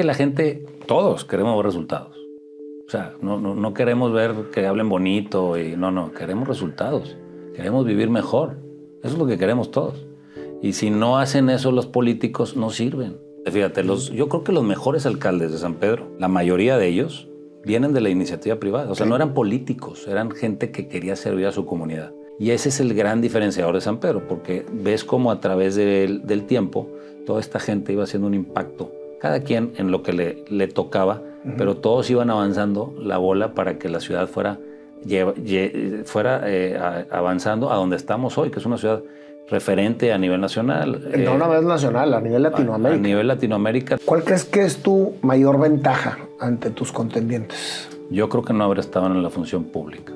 que la gente, todos queremos ver resultados. O sea, no, no, queremos ver que hablen bonito y no, no, queremos resultados. Queremos vivir mejor. Eso es lo que queremos todos. Y si no hacen eso los políticos, no sirven. Fíjate, los, yo creo que los mejores alcaldes de San Pedro, la mayoría de ellos, vienen de la iniciativa privada. O sea, no eran políticos, eran gente que quería servir a su comunidad. Y ese es el gran diferenciador de San Pedro, porque ves cómo a través del, tiempo toda esta gente iba haciendo un impacto cada quien en lo que le, tocaba, pero todos iban avanzando la bola para que la ciudad fuera, fuera eh, avanzando a donde estamos hoy, que es una ciudad referente a nivel nacional. No, una vez eh, nacional, a nivel Latinoamérica. A, nivel Latinoamérica. ¿Cuál crees que es tu mayor ventaja ante tus contendientes? Yo creo que no haber estado en la función pública.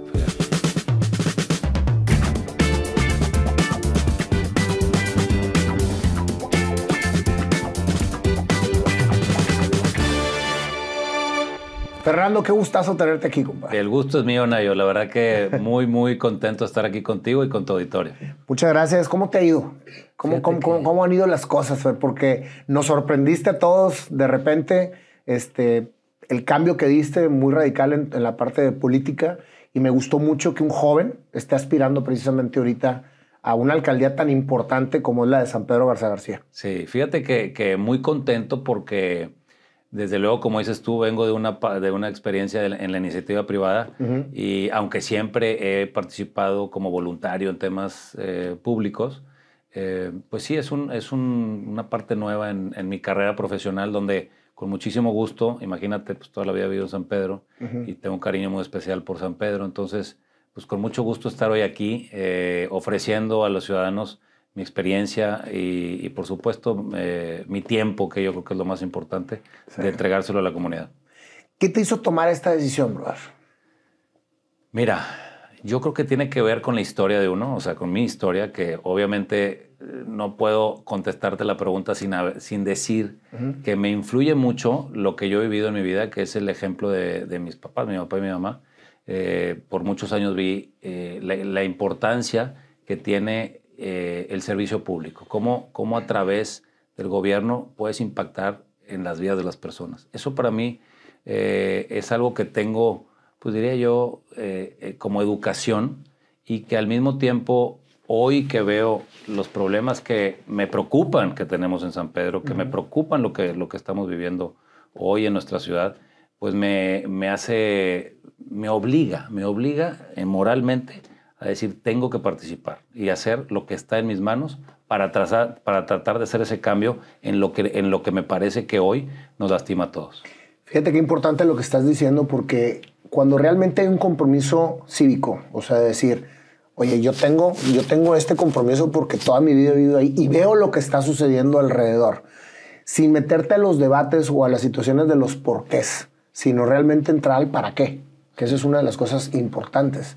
Fernando, qué gustazo tenerte aquí, compadre. El gusto es mío, Nayo. La verdad que muy, muy contento de estar aquí contigo y con tu auditorio. Muchas gracias. ¿Cómo te ha ido? ¿Cómo, han ido las cosas, Fer? Porque nos sorprendiste a todos de repente este, el cambio que diste, muy radical en, la parte de política. Y me gustó mucho que un joven esté aspirando precisamente ahorita a una alcaldía tan importante como es la de San Pedro Garza García. Sí, fíjate que, que muy contento porque desde luego, como dices tú, vengo de una, de una experiencia en la iniciativa privada y aunque siempre he participado como voluntario en temas eh, públicos, eh, pues sí, es, un, es una parte nueva en, mi carrera profesional donde con muchísimo gusto, imagínate, pues toda la vida he vivido en San Pedro y tengo un cariño muy especial por San Pedro, entonces, pues con mucho gusto estar hoy aquí eh, ofreciendo a los ciudadanos mi experiencia y, por supuesto eh, mi tiempo, que yo creo que es lo más importante, de entregárselo a la comunidad. ¿Qué te hizo tomar esta decisión, brother? Mira, yo creo que tiene que ver con la historia de uno, o sea, con mi historia, que obviamente eh, no puedo contestarte la pregunta sin, sin decir que me influye mucho lo que yo he vivido en mi vida, que es el ejemplo de, mis papás, mi papá y mi mamá. Eh, por muchos años vi la importancia que tiene eh, el servicio público, cómo, cómo a través del gobierno puedes impactar en las vidas de las personas. Eso para mí eh, es algo que tengo, pues diría yo, eh, como educación y que al mismo tiempo hoy que veo los problemas que me preocupan que tenemos en San Pedro, que me preocupan lo que, lo que estamos viviendo hoy en nuestra ciudad, pues me, me hace, me obliga, me obliga moralmente a decir, tengo que participar y hacer lo que está en mis manos para, trazar, para tratar de hacer ese cambio en lo, que, en lo que me parece que hoy nos lastima a todos. Fíjate qué importante lo que estás diciendo porque cuando realmente hay un compromiso cívico, o sea, decir, oye, yo tengo, yo tengo este compromiso porque toda mi vida he vivido ahí y veo lo que está sucediendo alrededor, sin meterte a los debates o a las situaciones de los porqués, sino realmente entrar al para qué, que esa es una de las cosas importantes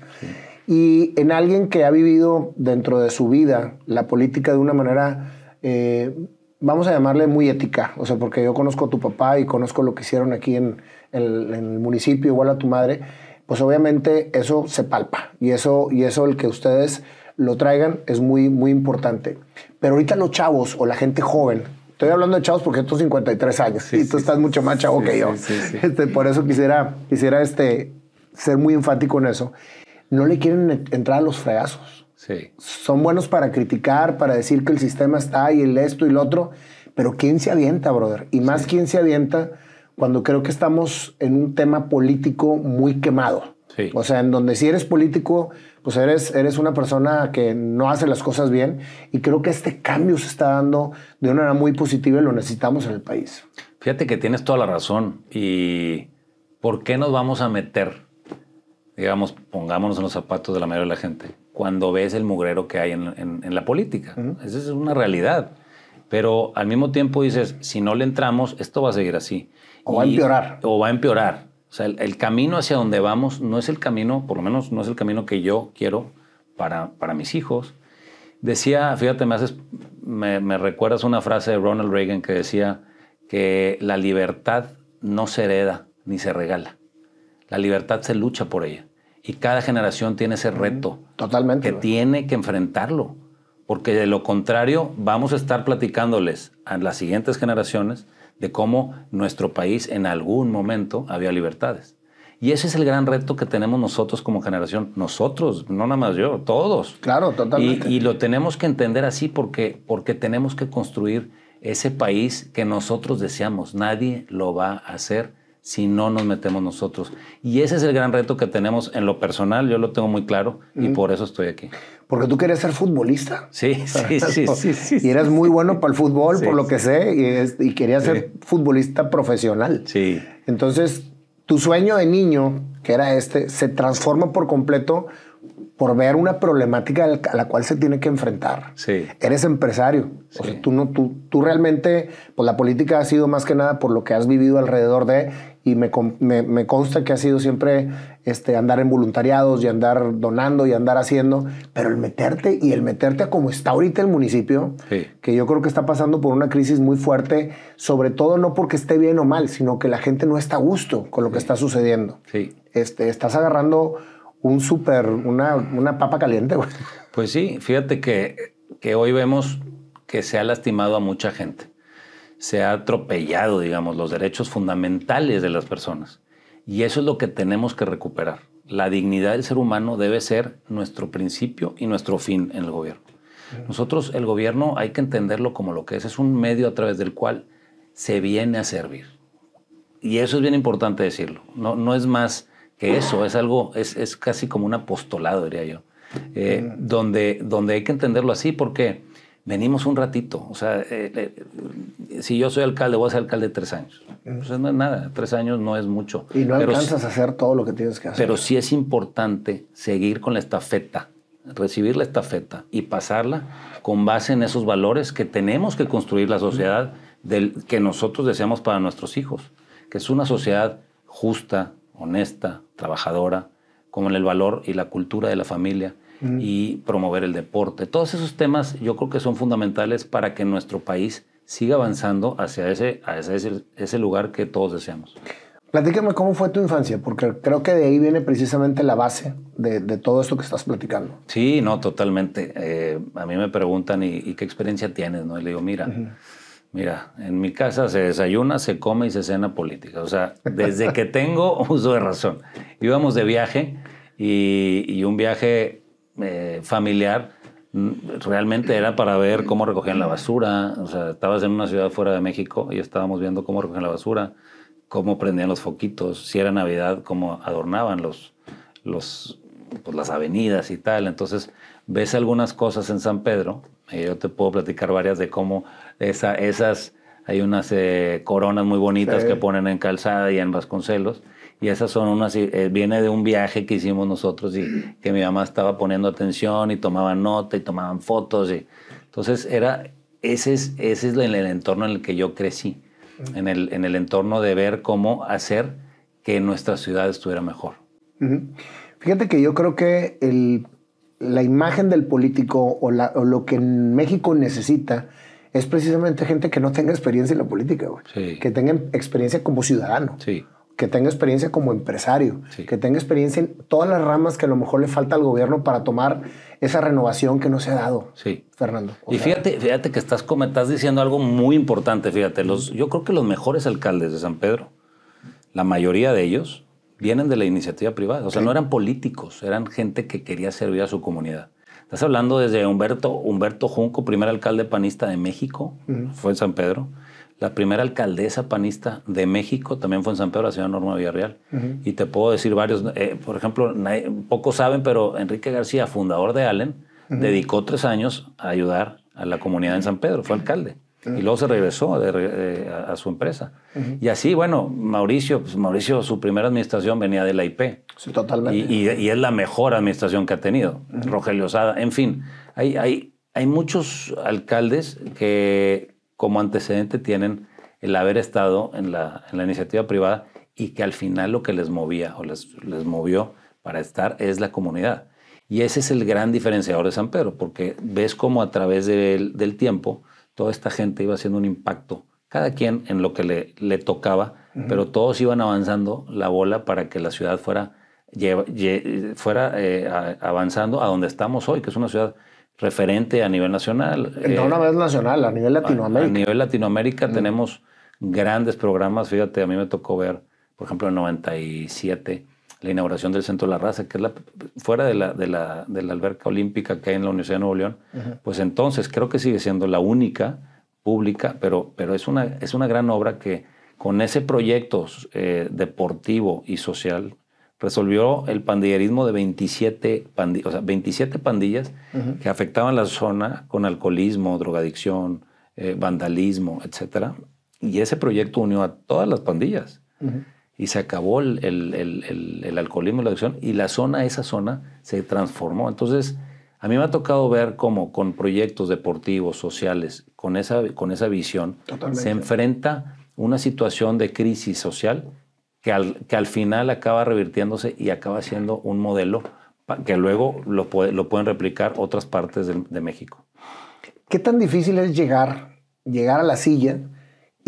y en alguien que ha vivido dentro de su vida la política de una manera, eh, vamos a llamarle muy ética, o sea, porque yo conozco a tu papá y conozco lo que hicieron aquí en, el, municipio, igual a tu madre, pues obviamente eso se palpa y eso, y eso el que ustedes lo traigan es muy, muy importante. Pero ahorita los chavos o la gente joven, estoy hablando de chavos porque tú tienes 53 años y tú estás mucho más chavo que yo, este, por eso quisiera, quisiera este, ser muy enfático en eso no le quieren entrar a los fregazos. Sí. Son buenos para criticar, para decir que el sistema está y el esto y el otro, pero ¿quién se avienta, brother? Y más ¿quién se avienta cuando creo que estamos en un tema político muy quemado? O sea, en donde si eres político, pues eres, eres una persona que no hace las cosas bien y creo que este cambio se está dando de una manera muy positiva y lo necesitamos en el país. Fíjate que tienes toda la razón y ¿por qué nos vamos a meter? digamos, pongámonos en los zapatos de la mayoría de la gente, cuando ves el mugrero que hay en, la política. Esa es una realidad. Pero al mismo tiempo dices, si no le entramos, esto va a seguir así. O va a empeorar. O va a empeorar. O sea, el, camino hacia donde vamos no es el camino, por lo menos no es el camino que yo quiero para, para mis hijos. Decía, fíjate, me, haces, me, me recuerdas una frase de Ronald Reagan que decía que la libertad no se hereda ni se regala. La libertad se lucha por ella. Y cada generación tiene ese reto. Totalmente. Que tiene que enfrentarlo. Porque de lo contrario, vamos a estar platicándoles a las siguientes generaciones de cómo nuestro país en algún momento había libertades. Y ese es el gran reto que tenemos nosotros como generación, nosotros, no nada más yo, todos. Claro, totalmente. Y, lo tenemos que entender así porque, porque tenemos que construir ese país que nosotros deseamos. Nadie lo va a hacer si no nos metemos nosotros. Y ese es el gran reto que tenemos en lo personal, yo lo tengo muy claro y por eso estoy aquí. Porque tú querías ser futbolista. Sí, sí, sí, sí, Y eras muy bueno para el fútbol, por lo que sé, y, querías ser futbolista profesional. Sí. Entonces, tu sueño de niño, que era este, se transforma por completo por ver una problemática a la cual se tiene que enfrentar. Sí. Eres empresario. O sea, tú, no, tú, tú realmente, pues la política ha sido más que nada por lo que has vivido alrededor de, y me, consta que ha sido siempre este, andar en voluntariados y andar donando y andar haciendo, pero el meterte y el meterte a como está ahorita el municipio, que yo creo que está pasando por una crisis muy fuerte, sobre todo no porque esté bien o mal, sino que la gente no está a gusto con lo que está sucediendo. Este, estás agarrando un súper, una, papa caliente, güey. Pues sí, fíjate que, que hoy vemos que se ha lastimado a mucha gente. Se ha atropellado, digamos, los derechos fundamentales de las personas. Y eso es lo que tenemos que recuperar. La dignidad del ser humano debe ser nuestro principio y nuestro fin en el gobierno. Nosotros, el gobierno, hay que entenderlo como lo que es. Es un medio a través del cual se viene a servir. Y eso es bien importante decirlo. No, no es más que eso es algo, es, casi como un apostolado, diría yo, eh, donde, donde hay que entenderlo así porque venimos un ratito. O sea, eh, eh, si yo soy alcalde, voy a ser alcalde tres años. Entonces no es nada, tres años no es mucho. Y no alcanzas a hacer todo lo que tienes que hacer. Pero sí es importante seguir con la estafeta, recibir la estafeta y pasarla con base en esos valores que tenemos que construir la sociedad del, que nosotros deseamos para nuestros hijos, que es una sociedad justa, honesta, trabajadora, como en el valor y la cultura de la familia y promover el deporte. Todos esos temas yo creo que son fundamentales para que nuestro país siga avanzando hacia ese, ese, lugar que todos deseamos. Platícame cómo fue tu infancia, porque creo que de ahí viene precisamente la base de, todo esto que estás platicando. Sí, no, totalmente. Eh, a mí me preguntan, ¿y, qué experiencia tienes? No? Y le digo, mira, Mira, en mi casa se desayuna, se come y se cena política. O sea, desde que tengo uso de razón. Íbamos de viaje y, un viaje eh, familiar mm, realmente era para ver cómo recogían la basura. O sea, estabas en una ciudad fuera de México y estábamos viendo cómo recogían la basura, cómo prendían los foquitos, si era Navidad, cómo adornaban los, pues, las avenidas y tal. Entonces, ves algunas cosas en San Pedro. Eh, yo te puedo platicar varias de cómo esas, hay unas eh, coronas muy bonitas que ponen en Calzada y en Vasconcelos. Y esas son unas, eh, viene de un viaje que hicimos nosotros y que mi mamá estaba poniendo atención y tomaba nota y tomaban fotos. Y, entonces era, ese es, es el, entorno en el que yo crecí, en el, en el entorno de ver cómo hacer que nuestra ciudad estuviera mejor. Fíjate que yo creo que la imagen del político o, lo que México necesita es precisamente gente que no tenga experiencia en la política, güey. que tenga experiencia como ciudadano. que tenga experiencia como empresario, que tenga experiencia en todas las ramas que a lo mejor le falta al gobierno para tomar esa renovación que no se ha dado. Sí. Fernando. Y fíjate, fíjate que estás, diciendo algo muy importante, fíjate, los, yo creo que los mejores alcaldes de San Pedro, la mayoría de ellos, vienen de la iniciativa privada, o sea, no eran políticos, eran gente que quería servir a su comunidad. Estás hablando desde Humberto, Humberto Junco, primer alcalde panista de México, fue en San Pedro. La primera alcaldesa panista de México también fue en San Pedro, la señora Norma Villarreal. Y te puedo decir varios, eh, por ejemplo, pocos saben, pero Enrique García, fundador de Allen, dedicó tres años a ayudar a la comunidad en San Pedro, fue alcalde. Y luego se regresó a, su empresa. Y así, bueno, Mauricio, pues, Mauricio, su primera administración venía de la IP. Sí, totalmente. Y, es la mejor administración que ha tenido, Rogelio Sada. En fin, hay, hay, hay muchos alcaldes que como antecedente tienen el haber estado en la, iniciativa privada y que al final lo que les movía o les, les movió para estar es la comunidad. Y ese es el gran diferenciador de San Pedro, porque ves cómo a través del, del tiempo toda esta gente iba haciendo un impacto, cada quien en lo que le, le tocaba, pero todos iban avanzando la bola para que la ciudad fuera, fuera eh, avanzando a donde estamos hoy, que es una ciudad referente a nivel nacional. No, una eh, vez nacional, a nivel Latinoamérica. A, nivel Latinoamérica tenemos grandes programas, fíjate, a mí me tocó ver, por ejemplo, en 97, la inauguración del Centro de la Raza, que es la, fuera de la, de, la, de la alberca olímpica que hay en la Universidad de Nuevo León, pues entonces creo que sigue siendo la única pública, pero, pero es, una, es una gran obra que con ese proyecto eh, deportivo y social resolvió el pandillerismo de 27, o sea, 27 pandillas que afectaban la zona con alcoholismo, drogadicción, eh, vandalismo, etc. Y ese proyecto unió a todas las pandillas y se acabó el, el, alcoholismo y la adicción y la zona, esa zona, se transformó. Entonces, a mí me ha tocado ver cómo con proyectos deportivos, sociales, con esa, con esa visión, se enfrenta una situación de crisis social que al, que al, final acaba revirtiéndose y acaba siendo un modelo que luego lo, lo pueden replicar otras partes de, de, México. ¿Qué tan difícil es llegar, llegar a la silla?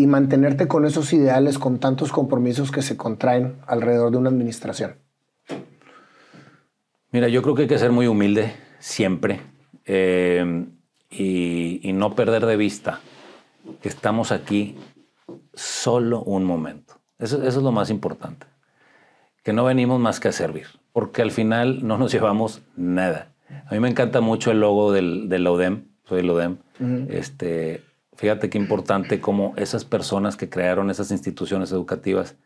y mantenerte con esos ideales, con tantos compromisos que se contraen alrededor de una administración? Mira, yo creo que hay que ser muy humilde siempre eh, y, no perder de vista que estamos aquí solo un momento. Eso, es lo más importante. Que no venimos más que a servir, porque al final no nos llevamos nada. A mí me encanta mucho el logo del, ODEM, soy el ODEM. este, fíjate qué importante cómo esas personas que crearon esas instituciones educativas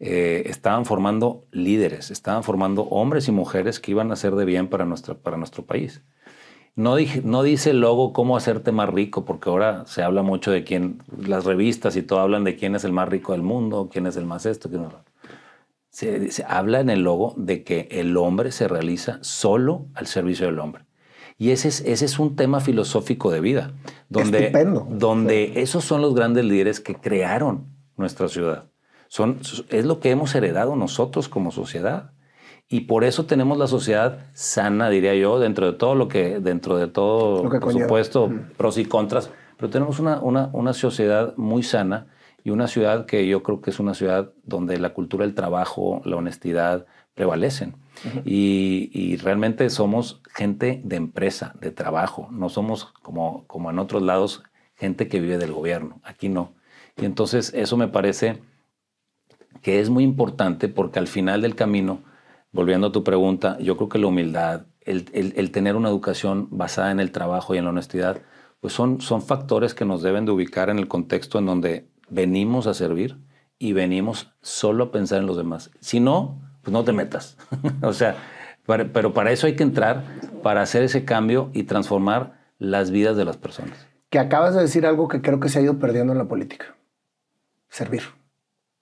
eh, estaban formando líderes, estaban formando hombres y mujeres que iban a ser de bien para nuestro, para nuestro país. No, dije, no dice el logo cómo hacerte más rico, porque ahora se habla mucho de quién, las revistas y todo hablan de quién es el más rico del mundo, quién es el más esto, quién es el se habla en el logo de que el hombre se realiza solo al servicio del hombre. Y ese es, un tema filosófico de vida, donde, Estupendo. donde esos son los grandes líderes que crearon nuestra ciudad. Son, es lo que hemos heredado nosotros como sociedad. Y por eso tenemos la sociedad sana, diría yo, dentro de todo lo que, dentro de todo, por supuesto, pros y contras, pero tenemos una, una sociedad muy sana y una ciudad que yo creo que es una ciudad donde la cultura del trabajo, la honestidad prevalecen. y, realmente somos gente de empresa, de trabajo, no somos como, como en otros lados gente que vive del gobierno, aquí no. Y entonces eso me parece que es muy importante porque al final del camino, volviendo a tu pregunta, yo creo que la humildad, el, tener una educación basada en el trabajo y en la honestidad, pues son, son factores que nos deben de ubicar en el contexto en donde venimos a servir y venimos solo a pensar en los demás. Si no, pues no te metas. o sea, pero para eso hay que entrar, para hacer ese cambio y transformar las vidas de las personas. Que acabas de decir algo que creo que se ha ido perdiendo en la política. Servir.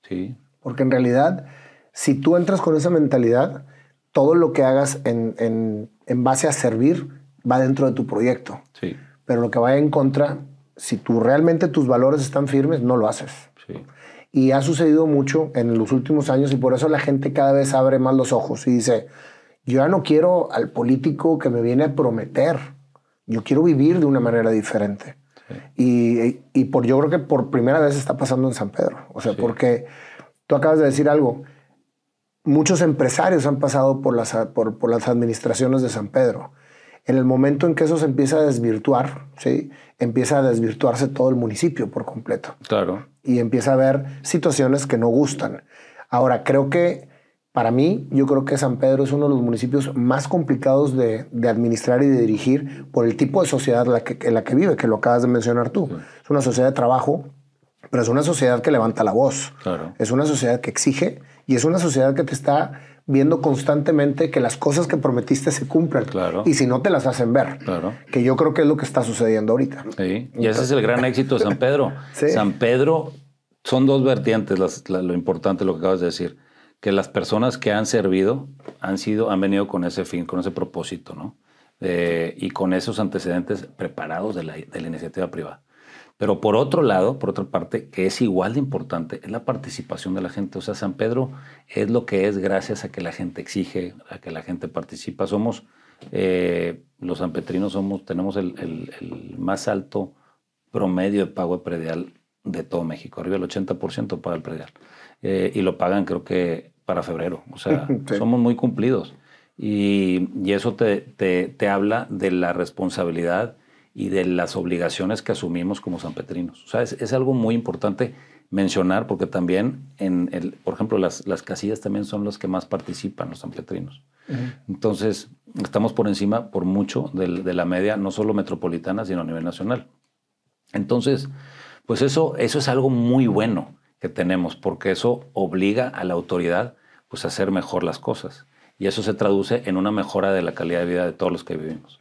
Sí. Porque en realidad, si tú entras con esa mentalidad, todo lo que hagas en, base a servir va dentro de tu proyecto. Sí. Pero lo que va en contra si tú realmente tus valores están firmes, no lo haces. Y ha sucedido mucho en los últimos años y por eso la gente cada vez abre más los ojos y dice, yo ya no quiero al político que me viene a prometer, yo quiero vivir de una manera diferente. Y, por, yo creo que por primera vez está pasando en San Pedro. O sea, porque tú acabas de decir algo. Muchos empresarios han pasado por las administraciones de San Pedro. En el momento en que eso se empieza a desvirtuar, ¿sí? empieza a desvirtuarse todo el municipio por completo. Claro. Y empieza a haber situaciones que no gustan. Ahora, creo que para mí, yo creo que San Pedro es uno de los municipios más complicados de, administrar y de dirigir por el tipo de sociedad en la que, la que vive, que lo acabas de mencionar tú. Es una sociedad de trabajo, pero es una sociedad que levanta la voz. Es una sociedad que exige y es una sociedad que te está viendo constantemente que las cosas que prometiste se cumplan. Y si no, te las hacen ver. Que yo creo que es lo que está sucediendo ahorita. Y ese es el gran éxito de San Pedro. San Pedro son dos vertientes, lo importante, lo que acabas de decir. Que las personas que han servido han, sido, han venido con ese fin, con ese propósito, ¿no? y con esos antecedentes preparados de la iniciativa privada. Pero por otro lado, por otra parte, que es igual de importante, es la participación de la gente. O sea, San Pedro es lo que es gracias a que la gente exige, a que la gente participa. Somos, eh, los sanpetrinos somos, tenemos el, más alto promedio de pago de predial de todo México. Arriba del 80% paga el predial. Eh, y lo pagan creo que para febrero. O sea, somos muy cumplidos. Y, y eso te, te, te habla de la responsabilidad y de las obligaciones que asumimos como sanpetrinos. O sea, es, algo muy importante mencionar porque también, por ejemplo, las, casillas también son las que más participan los sanpetrinos. Entonces, estamos por encima, por mucho, de, la media, no solo metropolitana, sino a nivel nacional. Entonces, pues eso, eso es algo muy bueno que tenemos, porque eso obliga a la autoridad pues, a hacer mejor las cosas. Y eso se traduce en una mejora de la calidad de vida de todos los que vivimos.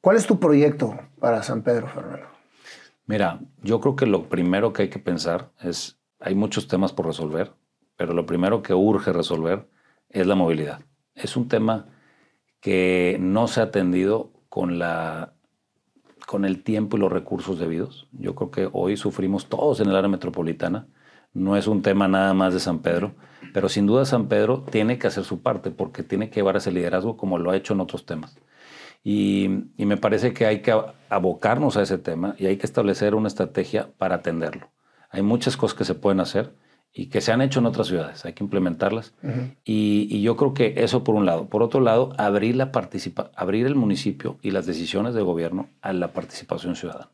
¿Cuál es tu proyecto para San Pedro, Fernando? Mira, yo creo que lo primero que hay que pensar es, hay muchos temas por resolver, pero lo primero que urge resolver es la movilidad. Es un tema que no se ha atendido con, la, con el tiempo y los recursos debidos. Yo creo que hoy sufrimos todos en el área metropolitana. No es un tema nada más de San Pedro, pero sin duda San Pedro tiene que hacer su parte porque tiene que llevar ese liderazgo como lo ha hecho en otros temas. Y, me parece que hay que abocarnos a ese tema y hay que establecer una estrategia para atenderlo. Hay muchas cosas que se pueden hacer y que se han hecho en otras ciudades, hay que implementarlas. y, yo creo que eso por un lado. Por otro lado, abrir, la abrir el municipio y las decisiones de gobierno a la participación ciudadana.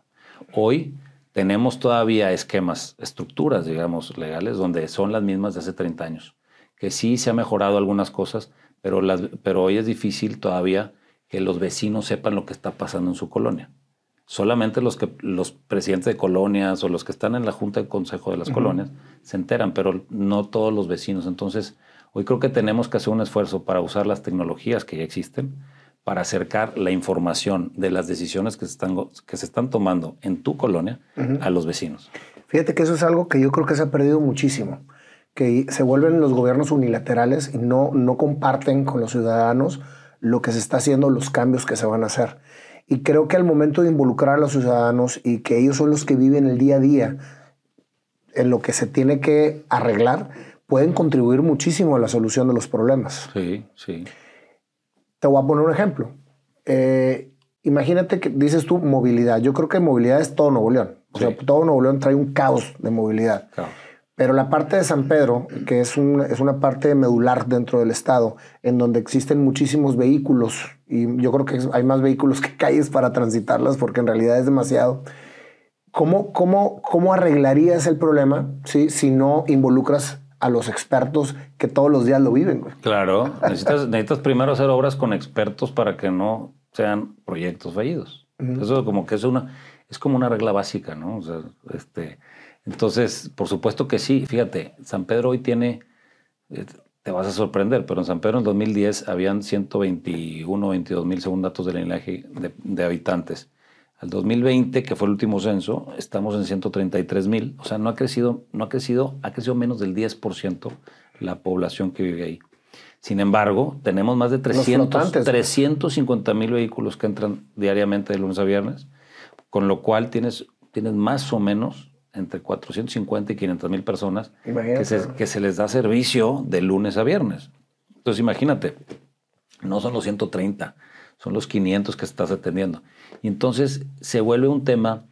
Hoy tenemos todavía esquemas, estructuras, digamos, legales, donde son las mismas de hace 30 años, que sí se han mejorado algunas cosas, pero, pero hoy es difícil todavía que los vecinos sepan lo que está pasando en su colonia. Solamente los, que, los presidentes de colonias o los que están en la Junta de Consejo de las Colonias se enteran, pero no todos los vecinos. Entonces, hoy creo que tenemos que hacer un esfuerzo para usar las tecnologías que ya existen, para acercar la información de las decisiones que se están, que se están tomando en tu colonia a los vecinos. Fíjate que eso es algo que yo creo que se ha perdido muchísimo, que se vuelven los gobiernos unilaterales y no, no comparten con los ciudadanos lo que se está haciendo, los cambios que se van a hacer. Y creo que al momento de involucrar a los ciudadanos y que ellos son los que viven el día a día en lo que se tiene que arreglar, pueden contribuir muchísimo a la solución de los problemas. Sí, sí. Te voy a poner un ejemplo. Eh, imagínate que dices tú movilidad. Yo creo que movilidad es todo Nuevo León. O sea, todo Nuevo León trae un caos de movilidad. Pero la parte de San Pedro, que es, es una parte medular dentro del estado, en donde existen muchísimos vehículos, y yo creo que hay más vehículos que calles para transitarlas, porque en realidad es demasiado. ¿Cómo, cómo, cómo arreglarías el problema si no involucras a los expertos que todos los días lo viven? Claro, necesitas, primero hacer obras con expertos para que no sean proyectos fallidos. Eso como que es una, es como una regla básica, ¿no? este entonces, por supuesto que sí. Fíjate, San Pedro hoy tiene, eh, te vas a sorprender, pero en San Pedro en 2010 habían 121, 22 mil según datos del linaje de, habitantes. Al 2020, que fue el último censo, estamos en 133 mil. O sea, no ha crecido, no ha crecido, ha crecido menos del 10% la población que vive ahí. Sin embargo, tenemos más de 300, 350 mil vehículos que entran diariamente de lunes a viernes, con lo cual tienes, tienes más o menos entre 450 y 500 mil personas que se, les da servicio de lunes a viernes. Entonces imagínate, no son los 130, son los 500 que estás atendiendo. Y entonces se vuelve un tema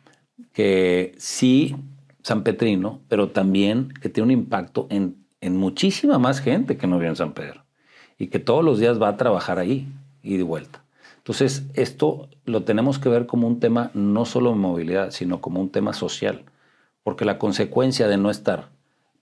que sí, San Petrino, pero también que tiene un impacto en, en muchísima más gente que no vive en San Pedro y que todos los días va a trabajar ahí y de vuelta. Entonces, esto lo tenemos que ver como un tema no solo de movilidad, sino como un tema social porque la consecuencia de no estar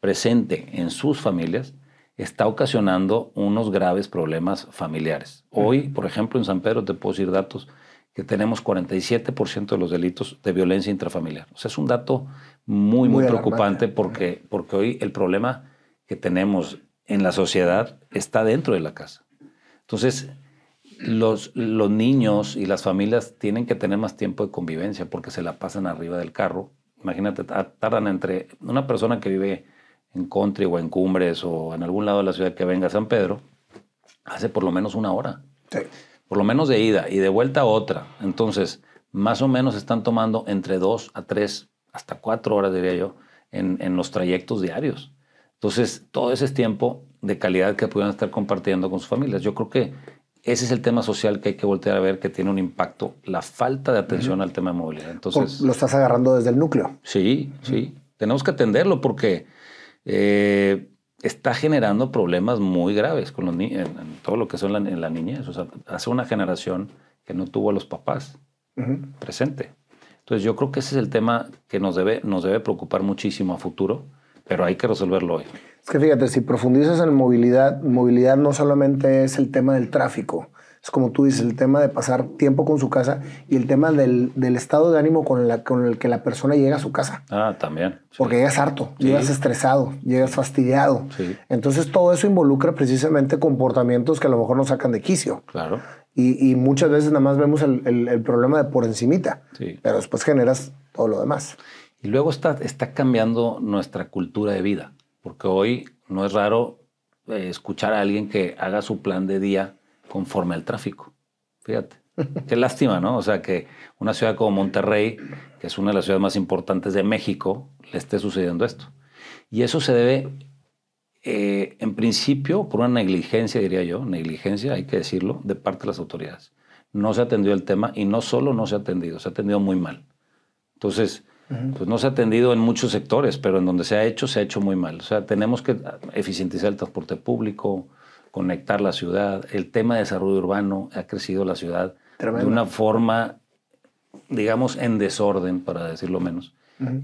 presente en sus familias está ocasionando unos graves problemas familiares. Hoy, por ejemplo, en San Pedro te puedo decir datos que tenemos 47% de los delitos de violencia intrafamiliar. es un dato muy, muy, preocupante porque, porque hoy el problema que tenemos en la sociedad está dentro de la casa. Entonces, los, los niños y las familias tienen que tener más tiempo de convivencia porque se la pasan arriba del carro, imagínate, tardan entre una persona que vive en country o en cumbres o en algún lado de la ciudad que venga a San Pedro, hace por lo menos una hora. Sí. Por lo menos de ida y de vuelta otra. Entonces, más o menos están tomando entre dos a tres, hasta cuatro horas, diría yo, en, en los trayectos diarios. Entonces, todo ese tiempo de calidad que pudieran estar compartiendo con sus familias. Yo creo que ese es el tema social que hay que voltear a ver que tiene un impacto, la falta de atención al tema de movilidad. Entonces, lo estás agarrando desde el núcleo. Sí, sí. Tenemos que atenderlo porque eh, está generando problemas muy graves con los en, todo lo que son la, en la niñez. hace una generación que no tuvo a los papás presente. Entonces, yo creo que ese es el tema que nos debe, nos debe preocupar muchísimo a futuro pero hay que resolverlo hoy. Es que fíjate, si profundizas en movilidad, movilidad no solamente es el tema del tráfico, es como tú dices, el tema de pasar tiempo con su casa y el tema del, del estado de ánimo con, la, con, el que la persona llega a su casa. Ah, también. Porque llegas harto, llegas estresado, llegas fastidiado. Entonces todo eso involucra precisamente comportamientos que a lo mejor nos sacan de quicio. Claro. Y, y muchas veces nada más vemos el, el, el problema de por encimita, pero después generas todo lo demás. Y luego está, está cambiando nuestra cultura de vida, porque hoy no es raro eh, escuchar a alguien que haga su plan de día conforme al tráfico. Fíjate. Qué lástima, ¿no? O sea, que una ciudad como Monterrey, que es una de las ciudades más importantes de México, le esté sucediendo esto. Y eso se debe, eh, en principio, por una negligencia, diría yo, negligencia, hay que decirlo, de parte de las autoridades. No se atendió el tema y no solo no se ha atendido, se ha atendido muy mal. Entonces, pues no se ha atendido en muchos sectores, pero en donde se ha hecho, se ha hecho muy mal. O sea, tenemos que eficientizar el transporte público, conectar la ciudad. El tema de desarrollo urbano ha crecido la ciudad de una forma, digamos, en desorden, para decirlo menos.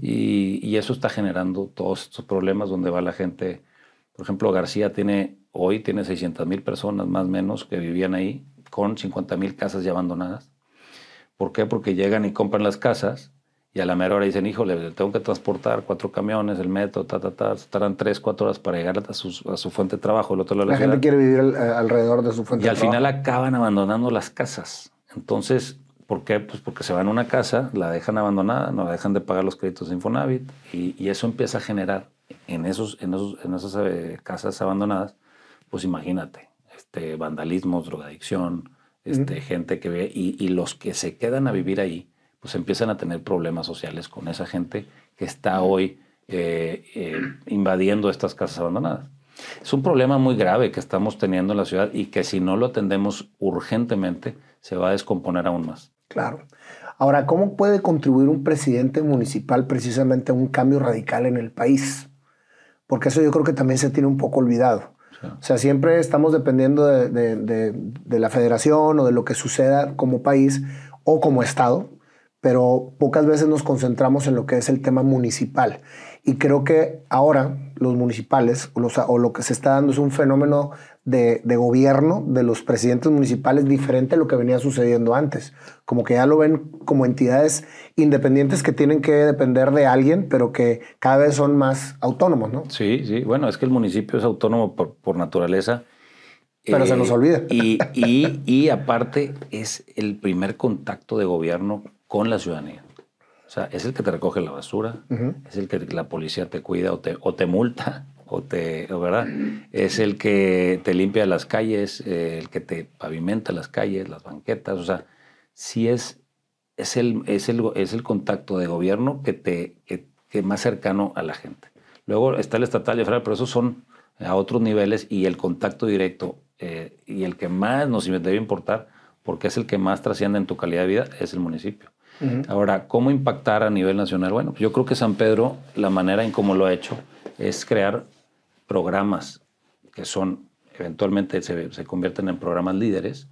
y, eso está generando todos estos problemas donde va la gente. Por ejemplo, García tiene hoy tiene 600 mil personas más o menos que vivían ahí, con 50 mil casas ya abandonadas. ¿Por qué? Porque llegan y compran las casas y a la mera hora dicen, híjole, tengo que transportar cuatro camiones, el metro, ta, ta, ta, estarán tres, cuatro horas para llegar a su, fuente de trabajo, el otro la, gente quiere vivir alrededor de su fuente de trabajo. Y al final acaban abandonando las casas. Entonces, ¿por qué? Pues porque se van a una casa, la dejan abandonada, no la dejan de pagar los créditos de Infonavit y, eso empieza a generar en, esos, en, esos, en esas eh, casas abandonadas, pues imagínate, este, vandalismo, drogadicción, este, gente que ve y los que se quedan a vivir ahí pues empiezan a tener problemas sociales con esa gente que está hoy eh, eh, invadiendo estas casas abandonadas. Es un problema muy grave que estamos teniendo en la ciudad y que si no lo atendemos urgentemente se va a descomponer aún más. Claro. Ahora, ¿cómo puede contribuir un presidente municipal precisamente a un cambio radical en el país? Porque eso yo creo que también se tiene un poco olvidado. O sea, siempre estamos dependiendo de, la federación o de lo que suceda como país o como Estado, pero pocas veces nos concentramos en lo que es el tema municipal. Y creo que ahora los municipales, o, lo que se está dando es un fenómeno de, gobierno de los presidentes municipales diferente a lo que venía sucediendo antes. Como que ya lo ven como entidades independientes que tienen que depender de alguien, pero que cada vez son más autónomos, ¿no? Sí, sí. Bueno, es que el municipio es autónomo por, naturaleza. Pero se eh, nos olvida. Y, y aparte es el primer contacto de gobierno con la ciudadanía. O sea, es el que te recoge la basura, es el que la policía te cuida o te, o te multa, o te, ¿verdad? Es el que te limpia las calles, eh, el que te pavimenta las calles, las banquetas, o sea, sí es, es, el, es, el, es el contacto de gobierno que te que, más cercano a la gente. Luego está el estatal y pero esos son a otros niveles y el contacto directo eh, y el que más nos debe importar, porque es el que más trasciende en tu calidad de vida, es el municipio. Ahora, ¿cómo impactar a nivel nacional? Bueno, yo creo que San Pedro, la manera en cómo lo ha hecho es crear programas que son, eventualmente se, se convierten en programas líderes,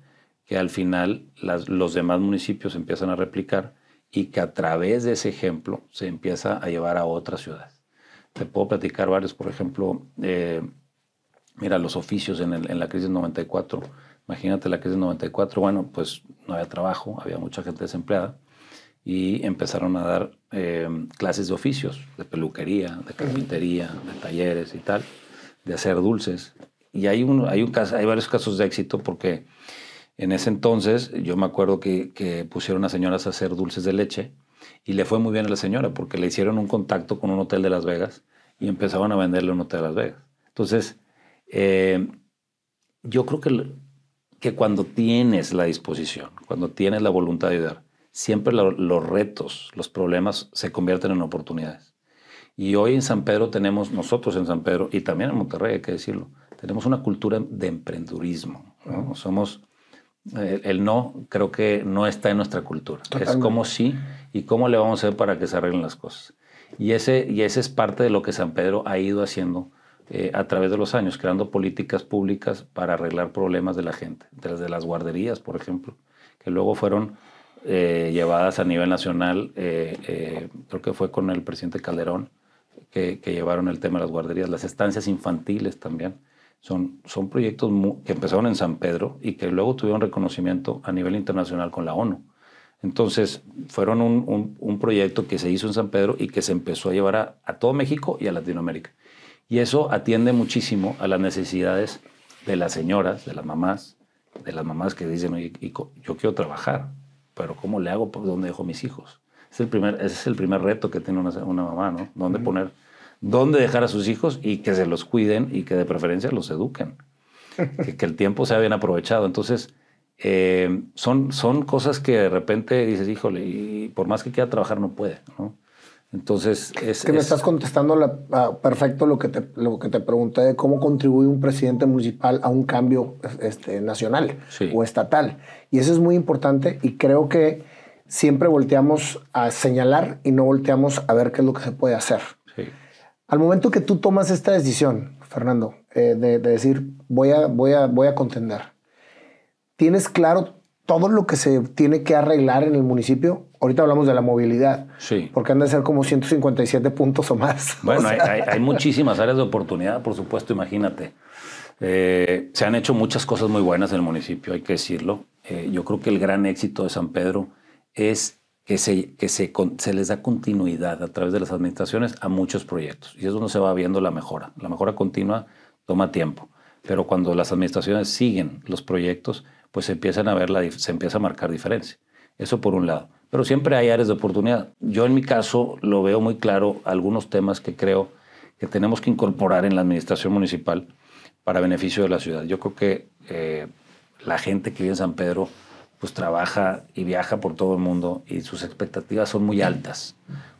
que al final los demás municipios empiezan a replicar y que a través de ese ejemplo se empieza a llevar a otras ciudades. Te puedo platicar varios, por ejemplo, eh, mira, los oficios en, en la crisis 94. Imagínate la crisis 94, bueno, pues no había trabajo, había mucha gente desempleada y empezaron a dar em, clases de oficios, de peluquería, de carpintería, de talleres y tal, de hacer dulces. Y hay, un, hay, un hay varios casos de éxito porque en ese entonces yo me acuerdo que, pusieron a señoras a hacer dulces de leche y le fue muy bien a la señora porque le hicieron un contacto con un hotel de Las Vegas y empezaban a venderle un hotel de Las Vegas. Entonces, em, yo creo que, que cuando tienes la disposición, cuando tienes la voluntad de ayudar, siempre los retos, los problemas se convierten en oportunidades. Y hoy en San Pedro tenemos, nosotros en San Pedro y también en Monterrey, hay que decirlo, tenemos una cultura de emprendurismo. Somos, eh, el, no creo que no está en nuestra cultura. Es como sí y cómo le vamos a hacer para que se arreglen las cosas. Y ese, y ese es parte de lo que San Pedro ha ido haciendo eh, a través de los años, creando políticas públicas para arreglar problemas de la gente, desde las guarderías, por ejemplo, que luego fueron eh, llevadas a nivel nacional, eh, eh, creo que fue con el presidente Calderón, que, llevaron el tema de las guarderías, las estancias infantiles también. Son, son proyectos que empezaron en San Pedro y que luego tuvieron reconocimiento a nivel internacional con la ONU. Entonces, fueron un, proyecto que se hizo en San Pedro y que se empezó a llevar a, todo México y a Latinoamérica. Y eso atiende muchísimo a las necesidades de las señoras, de las mamás, de las mamás que dicen, yo quiero trabajar, pero ¿cómo le hago? Pues, ¿Dónde dejo mis hijos? Es el primer, ese es el primer reto que tiene una, una mamá, ¿no? ¿Dónde poner, dónde dejar a sus hijos y que se los cuiden y que de preferencia los eduquen? que, el tiempo sea bien aprovechado. Entonces, eh, son, son cosas que de repente dices, híjole, y por más que quiera trabajar no puede, ¿no? Entonces, es... Que me estás contestando perfecto lo que, te, lo que te pregunté de cómo contribuye un presidente municipal a un cambio este, nacional o estatal. Y eso es muy importante y creo que siempre volteamos a señalar y no volteamos a ver qué es lo que se puede hacer. Al momento que tú tomas esta decisión, Fernando, eh, de, de, decir voy a, voy, a, voy a contender, ¿tienes claro todo lo que se tiene que arreglar en el municipio, ahorita hablamos de la movilidad, porque han de ser como 157 puntos o más. Bueno, hay, muchísimas áreas de oportunidad, por supuesto, imagínate. Eh, se han hecho muchas cosas muy buenas en el municipio, hay que decirlo. Eh, yo creo que el gran éxito de San Pedro es que, se, se, les da continuidad a través de las administraciones a muchos proyectos. Y es donde se va viendo la mejora. La mejora continua toma tiempo, pero cuando las administraciones siguen los proyectos, pues se empiezan a ver la, se empieza a marcar diferencia. Eso por un lado. Pero siempre hay áreas de oportunidad. Yo en mi caso lo veo muy claro, algunos temas que creo que tenemos que incorporar en la administración municipal para beneficio de la ciudad. Yo creo que eh, la gente que vive en San Pedro pues trabaja y viaja por todo el mundo y sus expectativas son muy altas.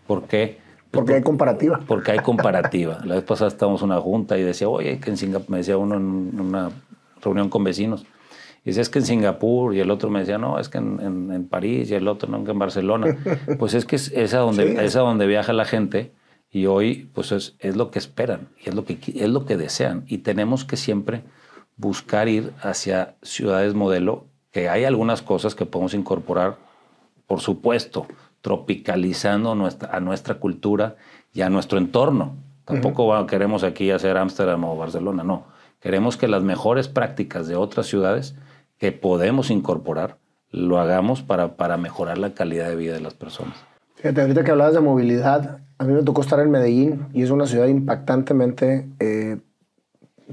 ¿Por qué? Porque hay comparativa. Porque hay comparativa. La vez pasada estábamos en una junta y decía, oye, que en Singapur, me decía uno en una reunión con vecinos, dice, es que en Singapur, y el otro me decía, no, es que en, París, y el otro, no, que en Barcelona. Pues es que es, a donde, donde viaja la gente y hoy pues es, es lo que esperan y es lo que, es lo que desean. Y tenemos que siempre buscar ir hacia ciudades modelo, que hay algunas cosas que podemos incorporar, por supuesto, tropicalizando nuestra, a nuestra cultura y a nuestro entorno. Tampoco queremos aquí hacer Ámsterdam o Barcelona, no. Queremos que las mejores prácticas de otras ciudades que podemos incorporar, lo hagamos para, para mejorar la calidad de vida de las personas. Fíjate, ahorita que hablabas de movilidad, a mí me tocó estar en Medellín y es una ciudad impactantemente eh,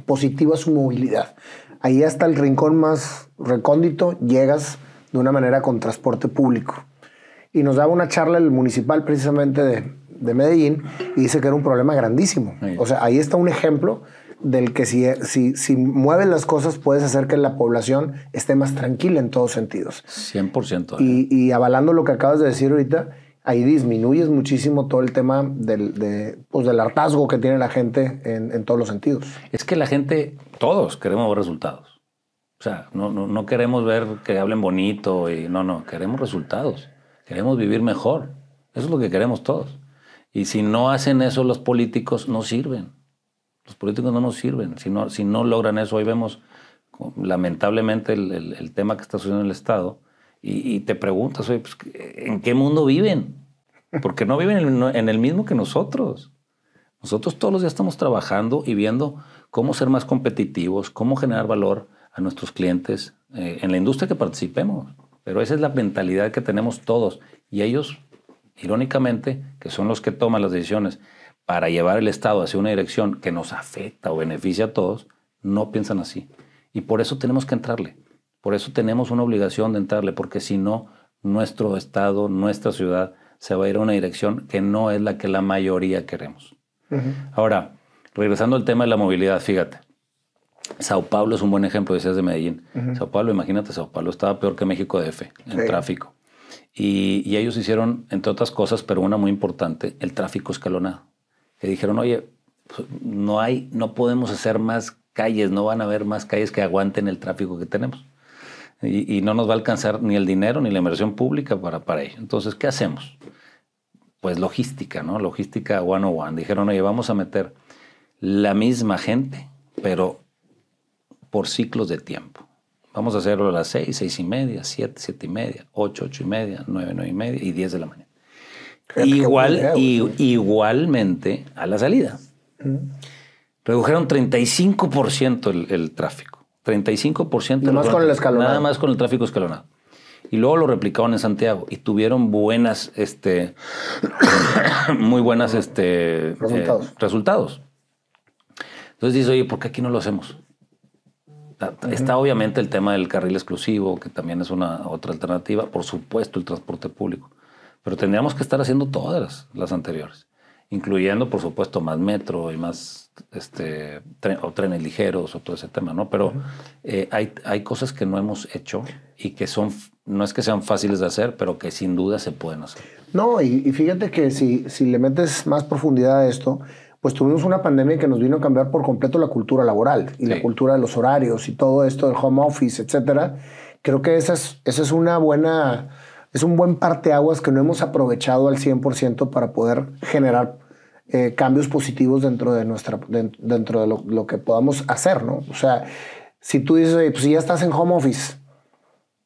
positiva su movilidad. Ahí hasta el rincón más recóndito llegas de una manera con transporte público. Y nos daba una charla el municipal precisamente de, Medellín y dice que era un problema grandísimo. O sea, ahí está un ejemplo del que si, si, mueves las cosas puedes hacer que la población esté más tranquila en todos sentidos. 100%. Y, eh. y avalando lo que acabas de decir ahorita, ahí disminuyes muchísimo todo el tema del, de, pues, del hartazgo que tiene la gente en, todos los sentidos. Es que la gente, todos queremos ver resultados. O sea, no, no queremos ver que hablen bonito y no, no, queremos resultados. Queremos vivir mejor. Eso es lo que queremos todos. Y si no hacen eso los políticos, no sirven. Los políticos no nos sirven. Si no, si no logran eso, hoy vemos lamentablemente el, tema que está sucediendo en el Estado y, te preguntas, pues, ¿en qué mundo viven? Porque no viven en, el mismo que nosotros. Nosotros todos los días estamos trabajando y viendo cómo ser más competitivos, cómo generar valor a nuestros clientes eh, en la industria que participemos. Pero esa es la mentalidad que tenemos todos. Y ellos, irónicamente, que son los que toman las decisiones para llevar el Estado hacia una dirección que nos afecta o beneficia a todos, no piensan así. Y por eso tenemos que entrarle. Por eso tenemos una obligación de entrarle, porque si no, nuestro Estado, nuestra ciudad, se va a ir a una dirección que no es la que la mayoría queremos. Ahora, regresando al tema de la movilidad, fíjate. Sao Paulo es un buen ejemplo, decías de Medellín. Sao Paulo, imagínate, Sao Paulo estaba peor que México DF en tráfico. y ellos hicieron, entre otras cosas, pero una muy importante, el tráfico escalonado que dijeron, oye, pues, no hay, no podemos hacer más calles, no van a haber más calles que aguanten el tráfico que tenemos. Y, no nos va a alcanzar ni el dinero ni la inversión pública para, para ello. Entonces, ¿qué hacemos? Pues logística, ¿no? Logística one on one. Dijeron, oye, vamos a meter la misma gente, pero por ciclos de tiempo. Vamos a hacerlo a las seis, seis y media, siete, siete y media, ocho, ocho y media, nueve, nueve y media y diez de la mañana. Igual, igualmente a la salida. Redujeron 35% el, el, tráfico. 35%. Nada más con el con tráfico escalonado. Y luego lo replicaron en Santiago y tuvieron buenas, este, muy buenas este, resultados. Eh, Entonces dice oye, ¿por qué aquí no lo hacemos? Está obviamente el tema del carril exclusivo, que también es una otra alternativa. Por supuesto, el transporte público. Pero tendríamos que estar haciendo todas las anteriores, incluyendo, por supuesto, más metro y más este, tren, o trenes ligeros o todo ese tema, ¿no? Pero eh, hay, hay, cosas que no hemos hecho y que son, no es que sean fáciles de hacer, pero que sin duda se pueden hacer. No, y, fíjate que si, si le metes más profundidad a esto, pues tuvimos una pandemia que nos vino a cambiar por completo la cultura laboral y la cultura de los horarios y todo esto del home office, etcétera. Creo que esa es, esa es una buena es un buen aguas que no hemos aprovechado al 100% para poder generar eh, cambios positivos dentro de, nuestra, dentro de lo, que podamos hacer, ¿no? O sea, si tú dices, pues si ya estás en home office,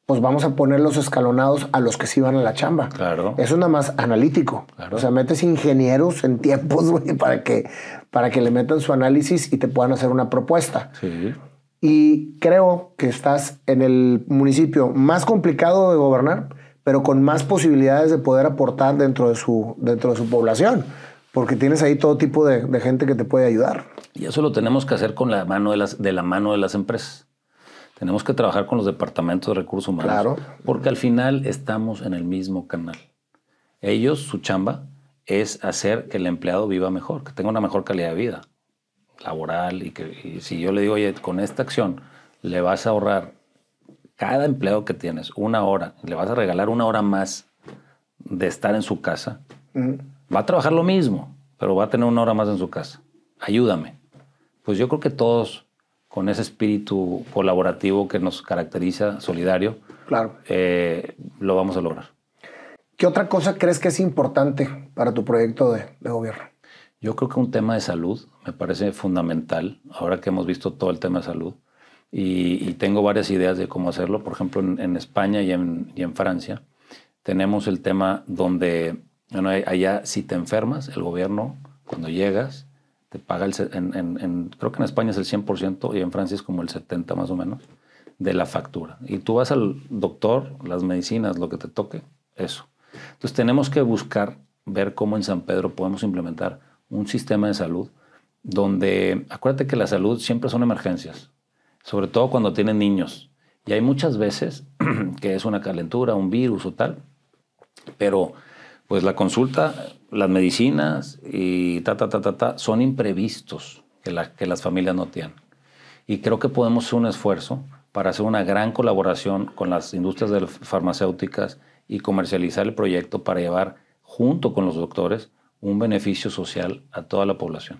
pues vamos a poner los escalonados a los que sí van a la chamba. Claro. Eso nada más analítico. O sea, metes ingenieros en tiempos, para que, para que le metan su análisis y te puedan hacer una propuesta. Sí. Y creo que estás en el municipio más complicado de gobernar, pero con más posibilidades de poder aportar dentro de su, dentro de su población, porque tienes ahí todo tipo de, gente que te puede ayudar. Y eso lo tenemos que hacer con la mano de, las, de la mano de las empresas. Tenemos que trabajar con los departamentos de recursos humanos. Porque al final estamos en el mismo canal. Ellos, su chamba, es hacer que el empleado viva mejor, que tenga una mejor calidad de vida laboral y que y si yo le digo, oye, con esta acción le vas a ahorrar cada empleado que tienes una hora, le vas a regalar una hora más de estar en su casa, va a trabajar lo mismo, pero va a tener una hora más en su casa. Ayúdame. Pues yo creo que todos con ese espíritu colaborativo que nos caracteriza, solidario, claro. Eh, lo vamos a lograr. ¿Qué otra cosa crees que es importante para tu proyecto de gobierno? Yo creo que un tema de salud me parece fundamental, ahora que hemos visto todo el tema de salud y, tengo varias ideas de cómo hacerlo. Por ejemplo, en, España y en, y en, Francia tenemos el tema donde bueno, allá si te enfermas, el gobierno cuando llegas te paga el... en, creo que en España es el 100% y en Francia es como el 70% más o menos de la factura. Y tú vas al doctor, las medicinas, lo que te toque, eso. Entonces tenemos que buscar, ver cómo en San Pedro podemos implementar un sistema de salud donde, acuérdate que la salud siempre son emergencias sobre todo cuando tienen niños. Y hay muchas veces que es una calentura, un virus o tal, pero pues la consulta, las medicinas y ta, ta, ta, ta, ta, son imprevistos que, que las familias no tienen. Y creo que podemos hacer un esfuerzo para hacer una gran colaboración con las industrias farmacéuticas y comercializar el proyecto para llevar junto con los doctores un beneficio social a toda la población.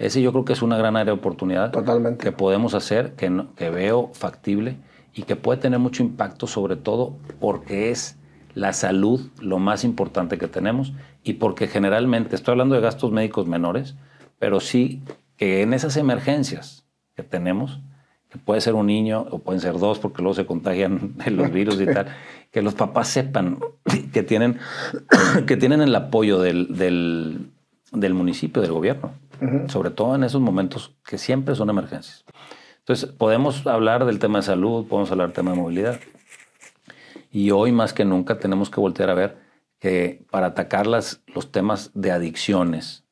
Ese yo creo que es una gran área de oportunidad que podemos hacer, que, veo factible y que puede tener mucho impacto, sobre todo porque es la salud lo más importante que tenemos y porque generalmente, estoy hablando de gastos médicos menores, pero sí que en esas emergencias que tenemos, que puede ser un niño o pueden ser dos porque luego se contagian de los virus y tal, que los papás sepan que tienen, que tienen el apoyo del municipio, del gobierno sobre todo en esos momentos que siempre son emergencias. Entonces, podemos hablar del tema de salud, podemos hablar del tema de movilidad. Y hoy más que nunca tenemos que voltear a ver que para atacar las, los temas de adicciones,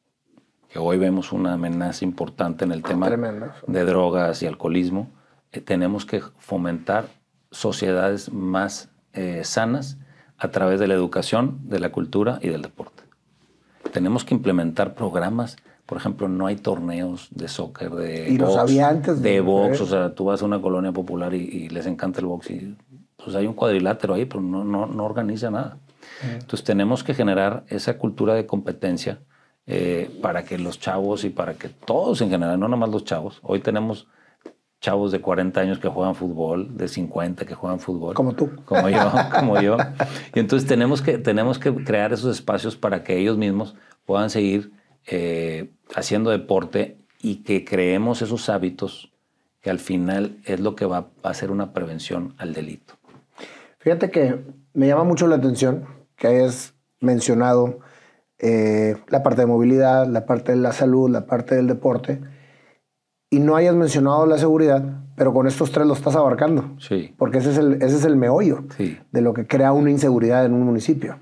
que hoy vemos una amenaza importante en el tema de drogas y alcoholismo, eh, tenemos que fomentar sociedades más eh, sanas a través de la educación, de la cultura y del deporte. Tenemos que implementar programas por ejemplo, no hay torneos de soccer, de y box, antes de, box. O sea, tú vas a una colonia popular y, les encanta el box y pues hay un cuadrilátero ahí, pero no, no, no organiza nada. Entonces tenemos que generar esa cultura de competencia eh, para que los chavos y para que todos en general, no nada más los chavos, hoy tenemos chavos de 40 años que juegan fútbol, de 50 que juegan fútbol. Como tú. Como yo, como yo. Y entonces tenemos que, tenemos que crear esos espacios para que ellos mismos puedan seguir eh, haciendo deporte y que creemos esos hábitos que al final es lo que va, a ser una prevención al delito. Fíjate que me llama mucho la atención que hayas mencionado eh, la parte de movilidad, la parte de la salud, la parte del deporte, y no hayas mencionado la seguridad, pero con estos tres lo estás abarcando. Sí. Porque ese es el, ese es el meollo de lo que crea una inseguridad en un municipio.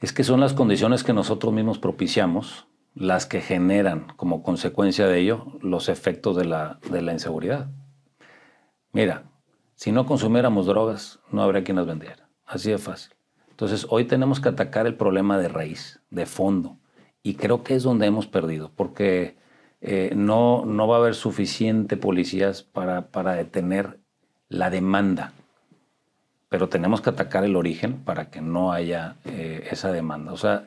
Es que son las condiciones que nosotros mismos propiciamos las que generan como consecuencia de ello los efectos de la, inseguridad. Mira, si no consumiéramos drogas, no habría quien las vendiera. Así de fácil. Entonces, hoy tenemos que atacar el problema de raíz, de fondo. Y creo que es donde hemos perdido, porque eh, no, no va a haber suficiente policías para, detener la demanda. Pero tenemos que atacar el origen para que no haya eh, esa demanda. O sea,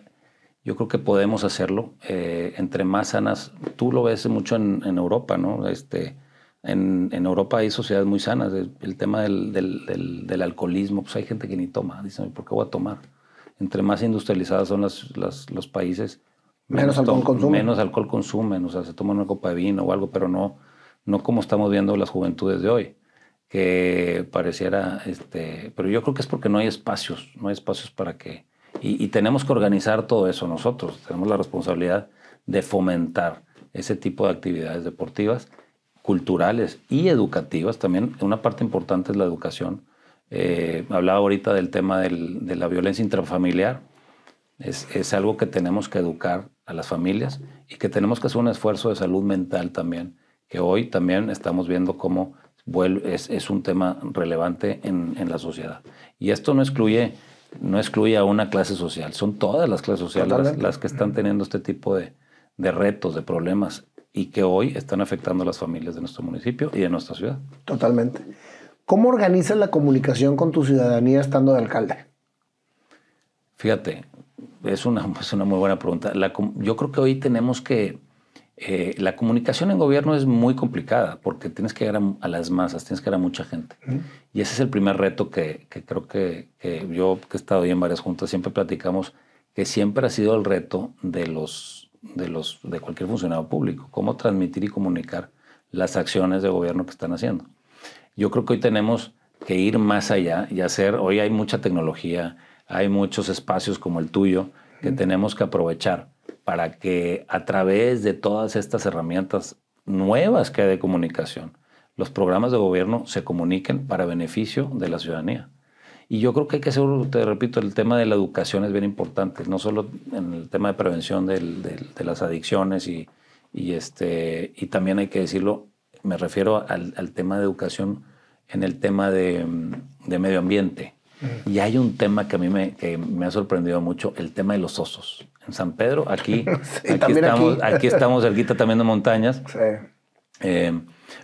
yo creo que podemos hacerlo. Eh, entre más sanas, tú lo ves mucho en, Europa, ¿no? Este, en, Europa hay sociedades muy sanas. El, tema del, alcoholismo, pues hay gente que ni toma. Dicen, ¿por qué voy a tomar? Entre más industrializadas son los países, menos, alcohol consumen. Menos alcohol consumen, o sea, se toman una copa de vino o algo, pero no, no como estamos viendo las juventudes de hoy, que pareciera, este, pero yo creo que es porque no hay espacios, no hay espacios para que y, tenemos que organizar todo eso nosotros. Tenemos la responsabilidad de fomentar ese tipo de actividades deportivas, culturales y educativas. También una parte importante es la educación. Eh, hablaba ahorita del tema de la violencia intrafamiliar. Es, algo que tenemos que educar a las familias y que tenemos que hacer un esfuerzo de salud mental también, que hoy también estamos viendo cómo es, un tema relevante en, en la sociedad. Y esto no excluye no excluye a una clase social, son todas las clases sociales las, que están teniendo este tipo de, retos, de problemas y que hoy están afectando a las familias de nuestro municipio y de nuestra ciudad. Totalmente. ¿Cómo organizas la comunicación con tu ciudadanía estando de alcalde? Fíjate, es una, una muy buena pregunta. yo creo que hoy tenemos que eh, la comunicación en gobierno es muy complicada porque tienes que llegar a, las masas, tienes que llegar a mucha gente. Y ese es el primer reto que, creo que, yo, que he estado ahí en varias juntas, siempre platicamos que siempre ha sido el reto de, los, de, los, de cualquier funcionario público, cómo transmitir y comunicar las acciones de gobierno que están haciendo. Yo creo que hoy tenemos que ir más allá y hacer, hoy hay mucha tecnología, hay muchos espacios como el tuyo que tenemos que aprovechar para que a través de todas estas herramientas nuevas que hay de comunicación, los programas de gobierno se comuniquen para beneficio de la ciudadanía. Y yo creo que hay que hacer, te repito, el tema de la educación es bien importante, no solo en el tema de prevención de las adicciones y, este, y también hay que decirlo, me refiero al, tema de educación en el tema de, medio ambiente. Y hay un tema que a mí me, que me ha sorprendido mucho, el tema de los osos en San Pedro, aquí, aquí, estamos, aquí. cerquita también de montañas. Eh,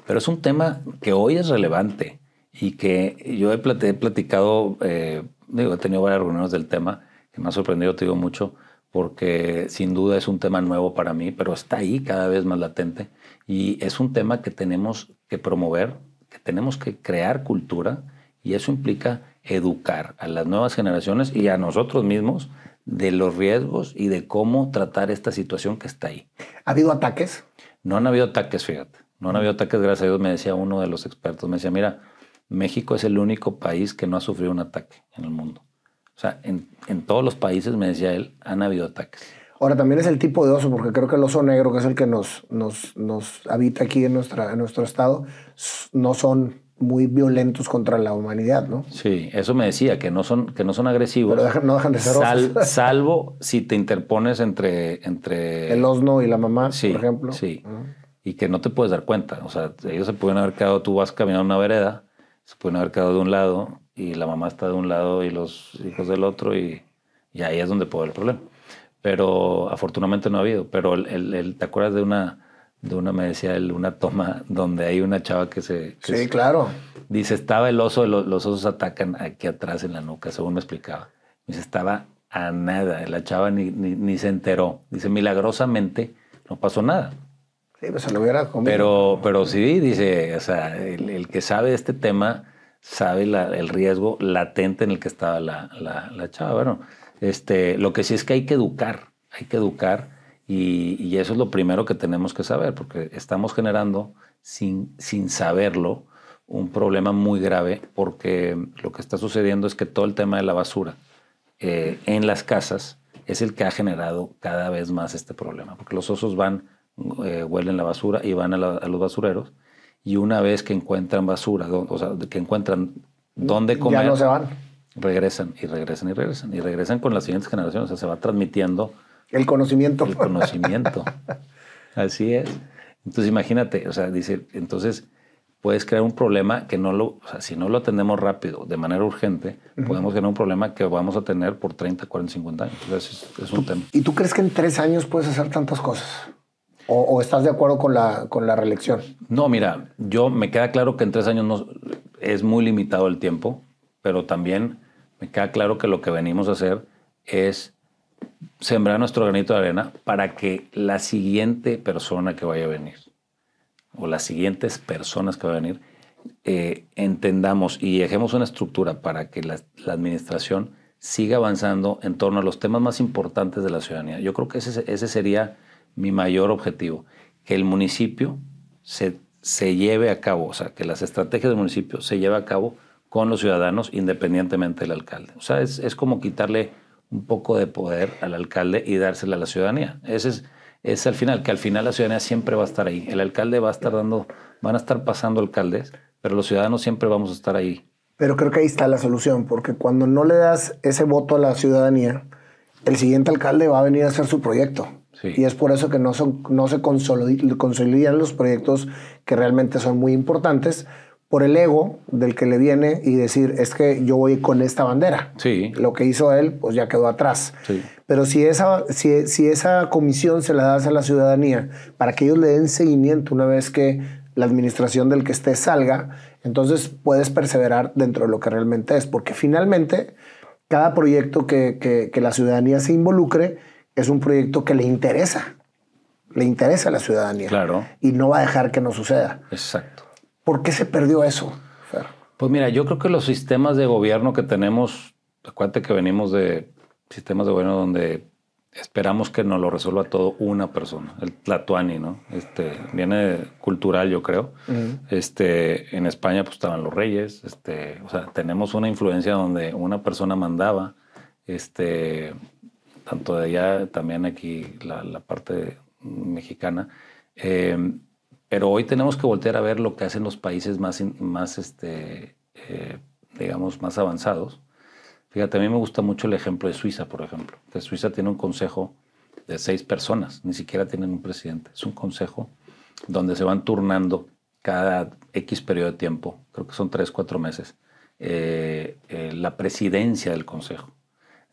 pero es un tema que hoy es relevante y que yo he, platicado, eh, digo, he tenido varias reuniones del tema, que me ha sorprendido, te digo mucho, porque sin duda es un tema nuevo para mí, pero está ahí cada vez más latente y es un tema que tenemos que promover, que tenemos que crear cultura y eso implica educar a las nuevas generaciones y a nosotros mismos de los riesgos y de cómo tratar esta situación que está ahí. ¿Ha habido ataques? No han habido ataques, fíjate. No han habido ataques, gracias a Dios, me decía uno de los expertos. Me decía, mira, México es el único país que no ha sufrido un ataque en el mundo. O sea, en, todos los países, me decía él, han habido ataques. Ahora, también es el tipo de oso, porque creo que el oso negro, que es el que nos, nos, nos habita aquí en, nuestra, en nuestro estado, no son muy violentos contra la humanidad, ¿no? Sí, eso me decía, que no son, que no son agresivos. Pero no dejan de ser sal, Salvo si te interpones entre, entre... El osno y la mamá, por ejemplo. Sí, y que no te puedes dar cuenta. O sea, ellos se pueden haber quedado, tú vas caminando una vereda, se pueden haber quedado de un lado y la mamá está de un lado y los hijos del otro y, ahí es donde puede haber el problema. Pero afortunadamente no ha habido. Pero el ¿te acuerdas de una de una, me decía él, una toma donde hay una chava que se... sí, claro. Dice, estaba el oso, los, osos atacan aquí atrás en la nuca, según me explicaba. Dice, estaba a nada, la chava ni, ni, se enteró. Dice, milagrosamente no pasó nada. Sí, pues se lo hubiera comido. Pero, pero sí, dice, o sea, el, que sabe este tema sabe el riesgo latente en el que estaba la, chava. Bueno, este, lo que sí es que hay que educar, hay que educar y, eso es lo primero que tenemos que saber, porque estamos generando sin, sin saberlo un problema muy grave, porque lo que está sucediendo es que todo el tema de la basura eh, en las casas es el que ha generado cada vez más este problema, porque los osos van, eh, huelen la basura y van a, los basureros, y una vez que encuentran basura, o sea, que encuentran dónde comer, ya no se van. regresan y regresan y regresan, y regresan con las siguientes generaciones, o sea, se va transmitiendo el conocimiento. El conocimiento. Así es. Entonces imagínate, o sea, dice, entonces puedes crear un problema que no lo, o sea, si no lo atendemos rápido, de manera urgente, podemos tener un problema que vamos a tener por 30, 40, 50 años. Entonces es, un tema. ¿Y tú crees que en tres años puedes hacer tantas cosas? ¿O, estás de acuerdo con la, con la reelección? No, mira, yo me queda claro que en tres años es muy limitado el tiempo, pero también me queda claro que lo que venimos a hacer es sembrar nuestro granito de arena para que la siguiente persona que vaya a venir, o las siguientes personas que vayan a venir, eh, entendamos y dejemos una estructura para que la, administración siga avanzando en torno a los temas más importantes de la ciudadanía. Yo creo que ese, ese sería mi mayor objetivo, que el municipio se, se lleve a cabo, o sea, que las estrategias del municipio se lleve a cabo con los ciudadanos independientemente del alcalde. O sea, es como quitarle un poco de poder al alcalde y dársela a la ciudadanía. Ese es, es al final, que al final la ciudadanía siempre va a estar ahí. El alcalde va a estar dando, van a estar pasando alcaldes, pero los ciudadanos siempre vamos a estar ahí. Pero creo que ahí está la solución, porque cuando no le das ese voto a la ciudadanía, el siguiente alcalde va a venir a hacer su proyecto. Y es por eso que no, son, no se consolidan los proyectos que realmente son muy importantes, por el ego del que le viene y decir, es que yo voy con esta bandera. Sí. Lo que hizo él, pues ya quedó atrás. Pero si esa, si, esa comisión se la das a la ciudadanía para que ellos le den seguimiento una vez que la administración del que esté salga, entonces puedes perseverar dentro de lo que realmente es. Porque finalmente, cada proyecto que, que la ciudadanía se involucre es un proyecto que le interesa. Le interesa a la ciudadanía. Claro. Y no va a dejar que no suceda. Exacto. ¿Por qué se perdió eso? Pues mira, yo creo que los sistemas de gobierno que tenemos, acuérdate que venimos de sistemas de gobierno donde esperamos que nos lo resuelva todo una persona, el Tlatuani, ¿no? Este, viene cultural, yo creo. Este, en España pues estaban los reyes, este, o sea, tenemos una influencia donde una persona mandaba, este, tanto de allá, también aquí la, parte mexicana. Eh, pero hoy tenemos que voltear a ver lo que hacen los países más, más este, eh, digamos, más avanzados. Fíjate, a mí me gusta mucho el ejemplo de Suiza, por ejemplo, que Suiza tiene un consejo de seis personas, ni siquiera tienen un presidente. Es un consejo donde se van turnando cada X periodo de tiempo, creo que son tres, cuatro meses, eh, eh, la presidencia del consejo.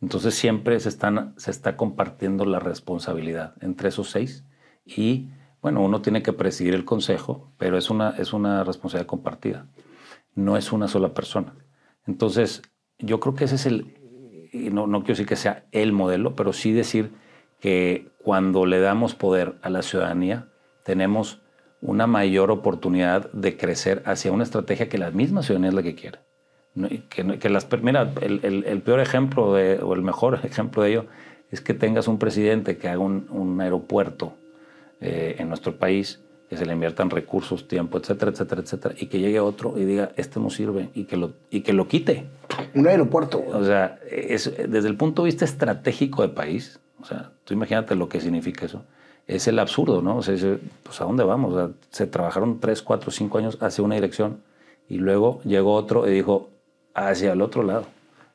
Entonces siempre se, están, se está compartiendo la responsabilidad entre esos seis y bueno, uno tiene que presidir el consejo, pero es una, es una responsabilidad compartida. No es una sola persona. Entonces, yo creo que ese es el, no, no quiero decir que sea el modelo, pero sí decir que cuando le damos poder a la ciudadanía, tenemos una mayor oportunidad de crecer hacia una estrategia que la misma ciudadanía es la que quiere. Que, que las, mira, el, peor ejemplo o el mejor ejemplo de ello es que tengas un presidente que haga un, un aeropuerto eh, en nuestro país, que se le inviertan recursos, tiempo, etcétera, etcétera, etcétera, y que llegue otro y diga, este no sirve, y que lo, y que lo quite. Un aeropuerto. O sea, es, desde el punto de vista estratégico de país, o sea, tú imagínate lo que significa eso, es el absurdo, ¿no? O sea, pues ¿a dónde vamos? se trabajaron tres, cuatro, cinco años hacia una dirección y luego llegó otro y dijo, hacia el otro lado.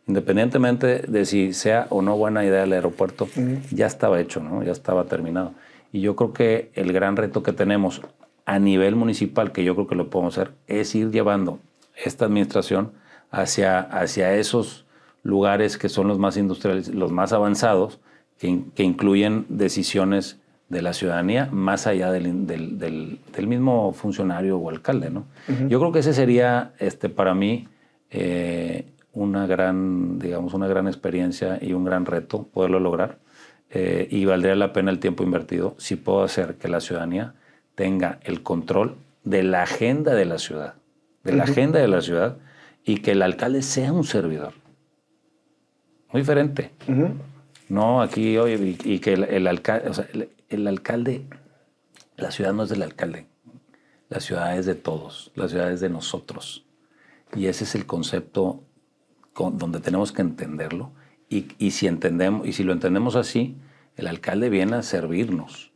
Independientemente de si sea o no buena idea el aeropuerto, ya estaba hecho, ¿no? Ya estaba terminado. Y yo creo que el gran reto que tenemos a nivel municipal, que yo creo que lo podemos hacer, es ir llevando esta administración hacia, hacia esos lugares que son los más industriales, los más avanzados, que, incluyen decisiones de la ciudadanía más allá del, mismo funcionario o alcalde. ¿no? Yo creo que ese sería este, para mí eh, una gran, digamos, una gran experiencia y un gran reto poderlo lograr. Eh, y valdría la pena el tiempo invertido si puedo hacer que la ciudadanía tenga el control de la agenda de la ciudad, de la agenda de la ciudad y que el alcalde sea un servidor. Muy diferente. No, aquí, hoy y, que el, alcalde, o sea, el, alcalde, la ciudad no es del alcalde, la ciudad es de todos, la ciudad es de nosotros. Y ese es el concepto donde tenemos que entenderlo y, si entendemos, y si lo entendemos así, el alcalde viene a servirnos.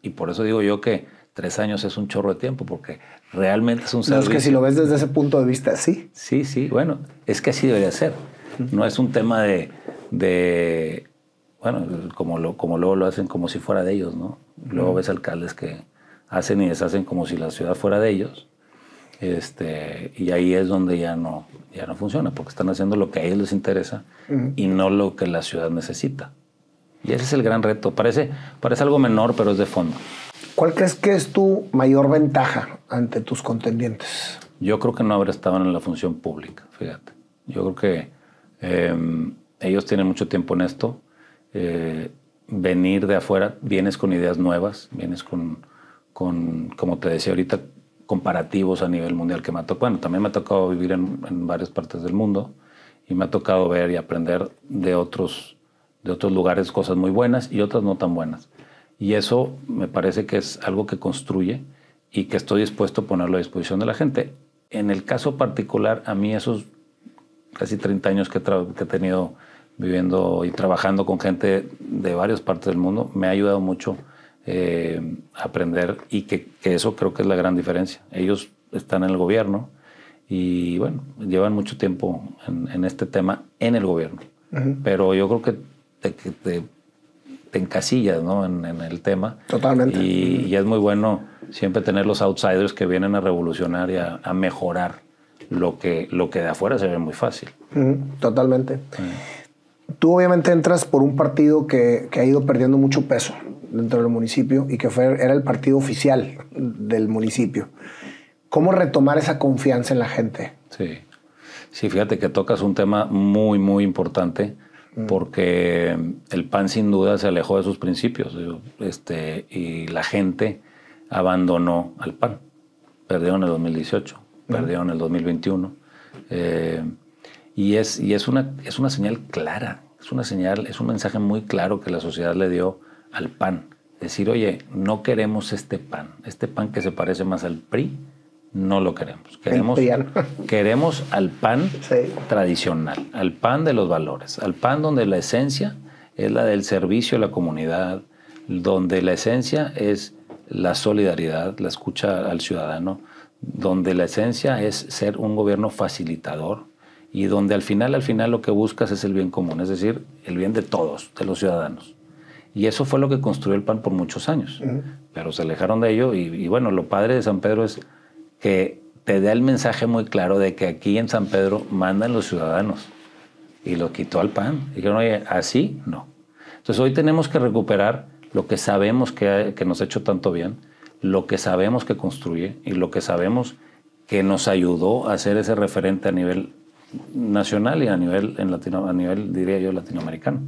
Y por eso digo yo que tres años es un chorro de tiempo, porque realmente es un servicio. Pero es que si lo ves desde ese punto de vista, sí. Sí, sí, bueno, es que así debería ser. No es un tema de, bueno, como, lo, como luego lo hacen como si fuera de ellos, ¿no? Luego ves alcaldes que hacen y deshacen como si la ciudad fuera de ellos este, y ahí es donde ya no, ya no funciona, porque están haciendo lo que a ellos les interesa y no lo que la ciudad necesita. Y ese es el gran reto. Parece, parece algo menor, pero es de fondo. ¿Cuál crees que es tu mayor ventaja ante tus contendientes? Yo creo que no haber estado en la función pública, fíjate. Yo creo que em, ellos tienen mucho tiempo en esto. Eh, venir de afuera, vienes con ideas nuevas, vienes con, con, como te decía ahorita, comparativos a nivel mundial que me ha tocado. Bueno, también me ha tocado vivir en, varias partes del mundo y me ha tocado ver y aprender de otros, de otros lugares cosas muy buenas y otras no tan buenas. Y eso me parece que es algo que construye y que estoy dispuesto a ponerlo a disposición de la gente. En el caso particular, a mí esos casi 30 años que, que he tenido viviendo y trabajando con gente de varias partes del mundo me ha ayudado mucho eh, aprender y que, eso creo que es la gran diferencia. Ellos están en el gobierno y bueno, llevan mucho tiempo en, este tema en el gobierno, pero yo creo que te, encasillas ¿no? en, el tema. Totalmente. Y, es muy bueno siempre tener los outsiders que vienen a revolucionar y a, mejorar lo que, lo que de afuera se ve muy fácil. Totalmente. Tú obviamente entras por un partido que, que ha ido perdiendo mucho peso dentro del municipio y que fue, era el partido oficial del municipio. ¿Cómo retomar esa confianza en la gente? Sí, sí, fíjate que tocas un tema muy, muy importante mm. porque el PAN sin duda se alejó de sus principios este, y la gente abandonó al PAN. Perdió en el 2018, perdió en el 2021. Eh, y es, y es, una, es una señal clara, es una señal, es un mensaje muy claro que la sociedad le dio al PAN. Decir, oye, no queremos este PAN, este PAN que se parece más al PRI, no lo queremos. Queremos, queremos al PAN tradicional, al PAN de los valores, al PAN donde la esencia es la del servicio a la comunidad, donde la esencia es la solidaridad, la escucha al ciudadano, donde la esencia es ser un gobierno facilitador y donde al final, al final lo que buscas es el bien común, es decir, el bien de todos, de los ciudadanos. Y eso fue lo que construyó el PAN por muchos años. Pero se alejaron de ello y, bueno, lo padre de San Pedro es que te da el mensaje muy claro de que aquí en San Pedro mandan los ciudadanos. Y lo quitó al PAN. Y dijeron, oye, así no. Entonces hoy tenemos que recuperar lo que sabemos que, que nos ha hecho tanto bien, lo que sabemos que construye y lo que sabemos que nos ayudó a hacer ese referente a nivel nacional y a nivel, en Latino, a nivel diría yo, latinoamericano.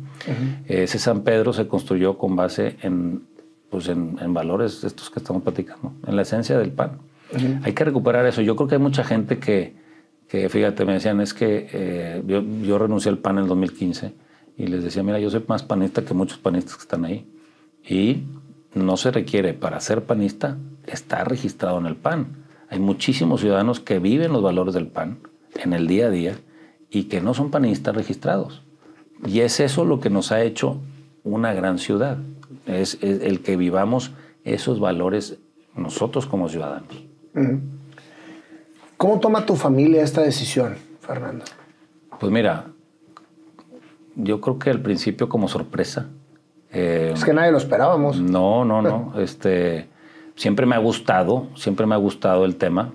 Eh, ese San Pedro se construyó con base en, pues en, valores estos que estamos platicando, en la esencia del pan. Hay que recuperar eso. Yo creo que hay mucha gente que, fíjate, me decían, es que eh, yo, renuncié al pan en el 2015 y les decía, mira, yo soy más panista que muchos panistas que están ahí. Y no se requiere para ser panista estar registrado en el PAN. Hay muchísimos ciudadanos que viven los valores del PAN, en el día a día y que no son panistas registrados. Y es eso lo que nos ha hecho una gran ciudad, es, el que vivamos esos valores nosotros como ciudadanos. ¿Cómo toma tu familia esta decisión, Fernando? Pues mira, yo creo que al principio como sorpresa. Eh, es que nadie lo esperábamos. No, no, no. este, siempre me ha gustado, siempre me ha gustado el tema.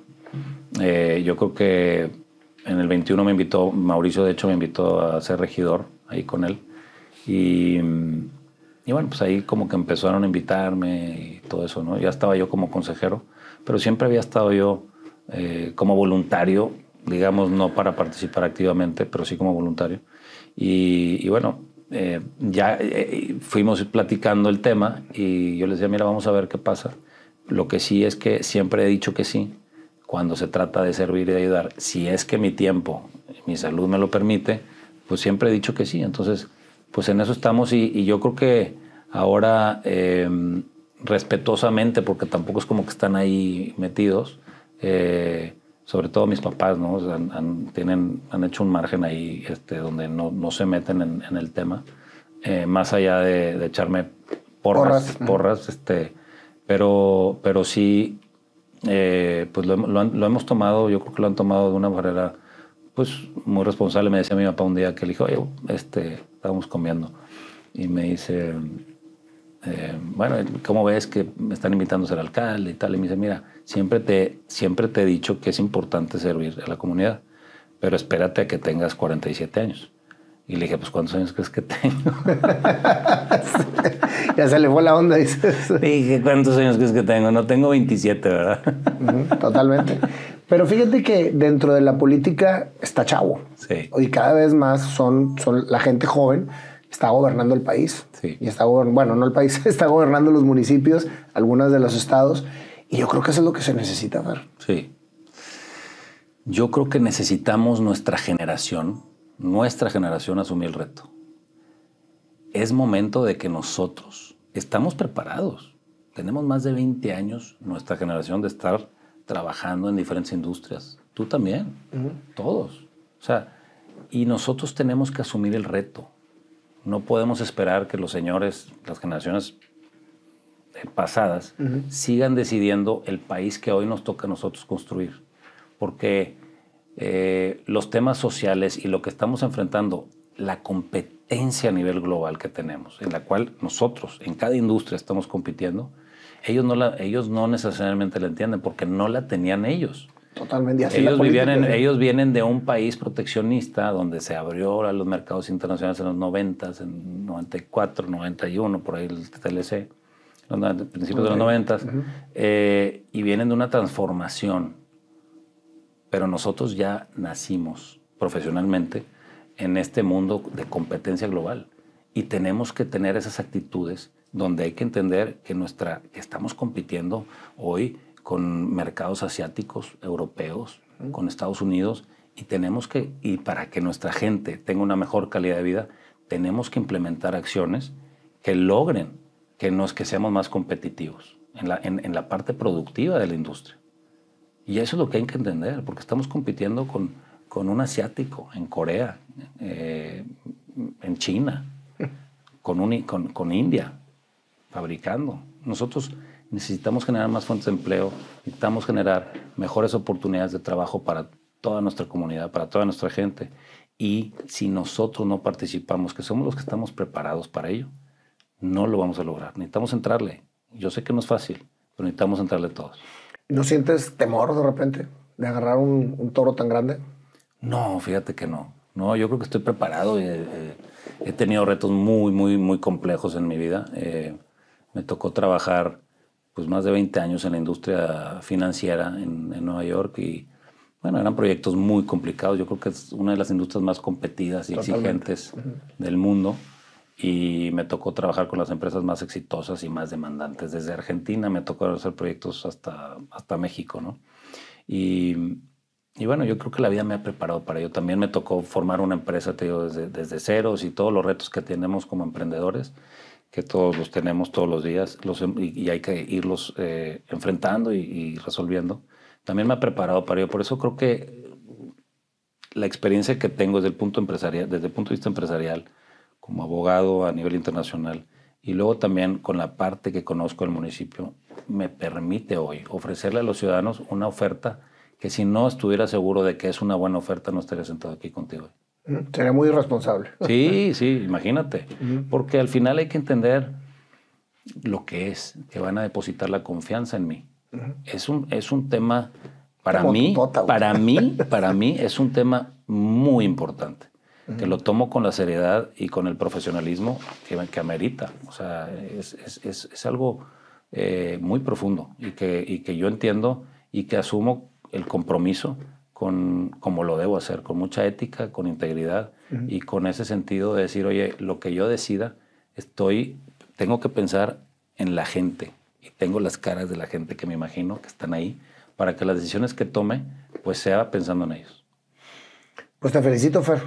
Eh, yo creo que en el 21 me invitó, Mauricio de hecho me invitó a ser regidor ahí con él. Y, bueno, pues ahí como que empezaron a invitarme y todo eso, ¿no? Ya estaba yo como consejero, pero siempre había estado yo eh, como voluntario, digamos, no para participar activamente, pero sí como voluntario. Y, bueno, eh, ya eh, fuimos platicando el tema y yo les decía, mira, vamos a ver qué pasa. Lo que sí es que siempre he dicho que sí, cuando se trata de servir y de ayudar. Si es que mi tiempo, mi salud me lo permite, pues siempre he dicho que sí. Entonces, pues en eso estamos y, yo creo que ahora em, respetuosamente, porque tampoco es como que están ahí metidos, eh, sobre todo mis papás, ¿no? han, tienen, han hecho un margen ahí este, donde no, no se meten en, el tema, eh, más allá de, echarme porras, porras, porras este, pero, pero sí eh, pues lo, hemos tomado, yo creo que lo han tomado de una manera pues muy responsable. Me decía mi papá un día que le dijo, oye, este, estábamos comiendo y me dice, eh, bueno, ¿cómo ves que me están invitando a ser alcalde y tal? Y me dice, mira, siempre te, siempre te he dicho que es importante servir a la comunidad, pero espérate a que tengas 47 años. Y le dije, pues, ¿cuántos años crees que tengo? ya se le fue la onda, dice dije, ¿cuántos años crees que tengo? No tengo 27, ¿verdad? Totalmente. Pero fíjate que dentro de la política está chavo. Sí. Y cada vez más son, son la gente joven está gobernando el país. Sí. Y está bueno, no el país, está gobernando los municipios, algunas de los estados. Y yo creo que eso es lo que se necesita, ver. Sí. Yo creo que necesitamos nuestra generación, nuestra generación asumió el reto. Es momento de que nosotros estamos preparados. Tenemos más de 20 años, nuestra generación, de estar trabajando en diferentes industrias. Tú también, todos. O sea, y nosotros tenemos que asumir el reto. No podemos esperar que los señores, las generaciones eh, pasadas, sigan decidiendo el país que hoy nos toca a nosotros construir. Porque eh, los temas sociales y lo que estamos enfrentando, la competencia a nivel global que tenemos, en la cual nosotros, en cada industria, estamos compitiendo, ellos no, la, ellos no necesariamente la entienden porque no la tenían ellos. Totalmente. Así ellos, vivían ¿eh? ellos vienen de un país proteccionista donde se abrió a los mercados internacionales en los 90, en 94, 91, por ahí el TLC, los principios de los 90, eh, y vienen de una transformación pero nosotros ya nacimos profesionalmente en este mundo de competencia global y tenemos que tener esas actitudes donde hay que entender que nuestra estamos compitiendo hoy con mercados asiáticos, europeos, con Estados Unidos y tenemos que y para que nuestra gente tenga una mejor calidad de vida, tenemos que implementar acciones que logren que nos que seamos más competitivos en la, en la parte productiva de la industria. Y eso es lo que hay que entender, porque estamos compitiendo con, con un asiático en Corea, eh, en China, con, con, con India, fabricando. Nosotros necesitamos generar más fuentes de empleo, necesitamos generar mejores oportunidades de trabajo para toda nuestra comunidad, para toda nuestra gente. Y si nosotros no participamos, que somos los que estamos preparados para ello, no lo vamos a lograr. Necesitamos entrarle. Yo sé que no es fácil, pero necesitamos entrarle todos. ¿No sientes temor de repente de agarrar un, toro tan grande? No, fíjate que no. No, yo creo que estoy preparado. y eh, eh, he tenido retos muy, muy, muy complejos en mi vida. Eh, me tocó trabajar pues más de 20 años en la industria financiera en, Nueva York y bueno, eran proyectos muy complicados. Yo creo que es una de las industrias más competidas y exigentes del mundo y me tocó trabajar con las empresas más exitosas y más demandantes. Desde Argentina me tocó hacer proyectos hasta, hasta México, ¿no? Y, y bueno, yo creo que la vida me ha preparado para ello. También me tocó formar una empresa, te desde, desde ceros y todos los retos que tenemos como emprendedores, que todos los tenemos todos los días los, em, y, hay que irlos eh, enfrentando y, resolviendo. También me ha preparado para ello. Por eso creo que la experiencia que tengo desde punto, empresarial, desde el punto de vista empresarial, como abogado a nivel internacional y luego también con la parte que conozco del municipio, me permite hoy ofrecerle a los ciudadanos una oferta que si no estuviera seguro de que es una buena oferta, no estaría sentado aquí contigo. Mm, sería muy irresponsable. Sí, sí, imagínate. Porque al final hay que entender lo que es, que van a depositar la confianza en mí. es, un, es un tema, para mí, para mí, para mí es un tema muy importante que lo tomo con la seriedad y con el profesionalismo que, que amerita. O sea, es, es, es, algo eh, muy profundo y que, y que yo entiendo y que asumo el compromiso con, como lo debo hacer, con mucha ética, con integridad y con ese sentido de decir, oye, lo que yo decida, estoy, tengo que pensar en la gente y tengo las caras de la gente que me imagino que están ahí para que las decisiones que tome, pues sea pensando en ellos. Pues te felicito, Fer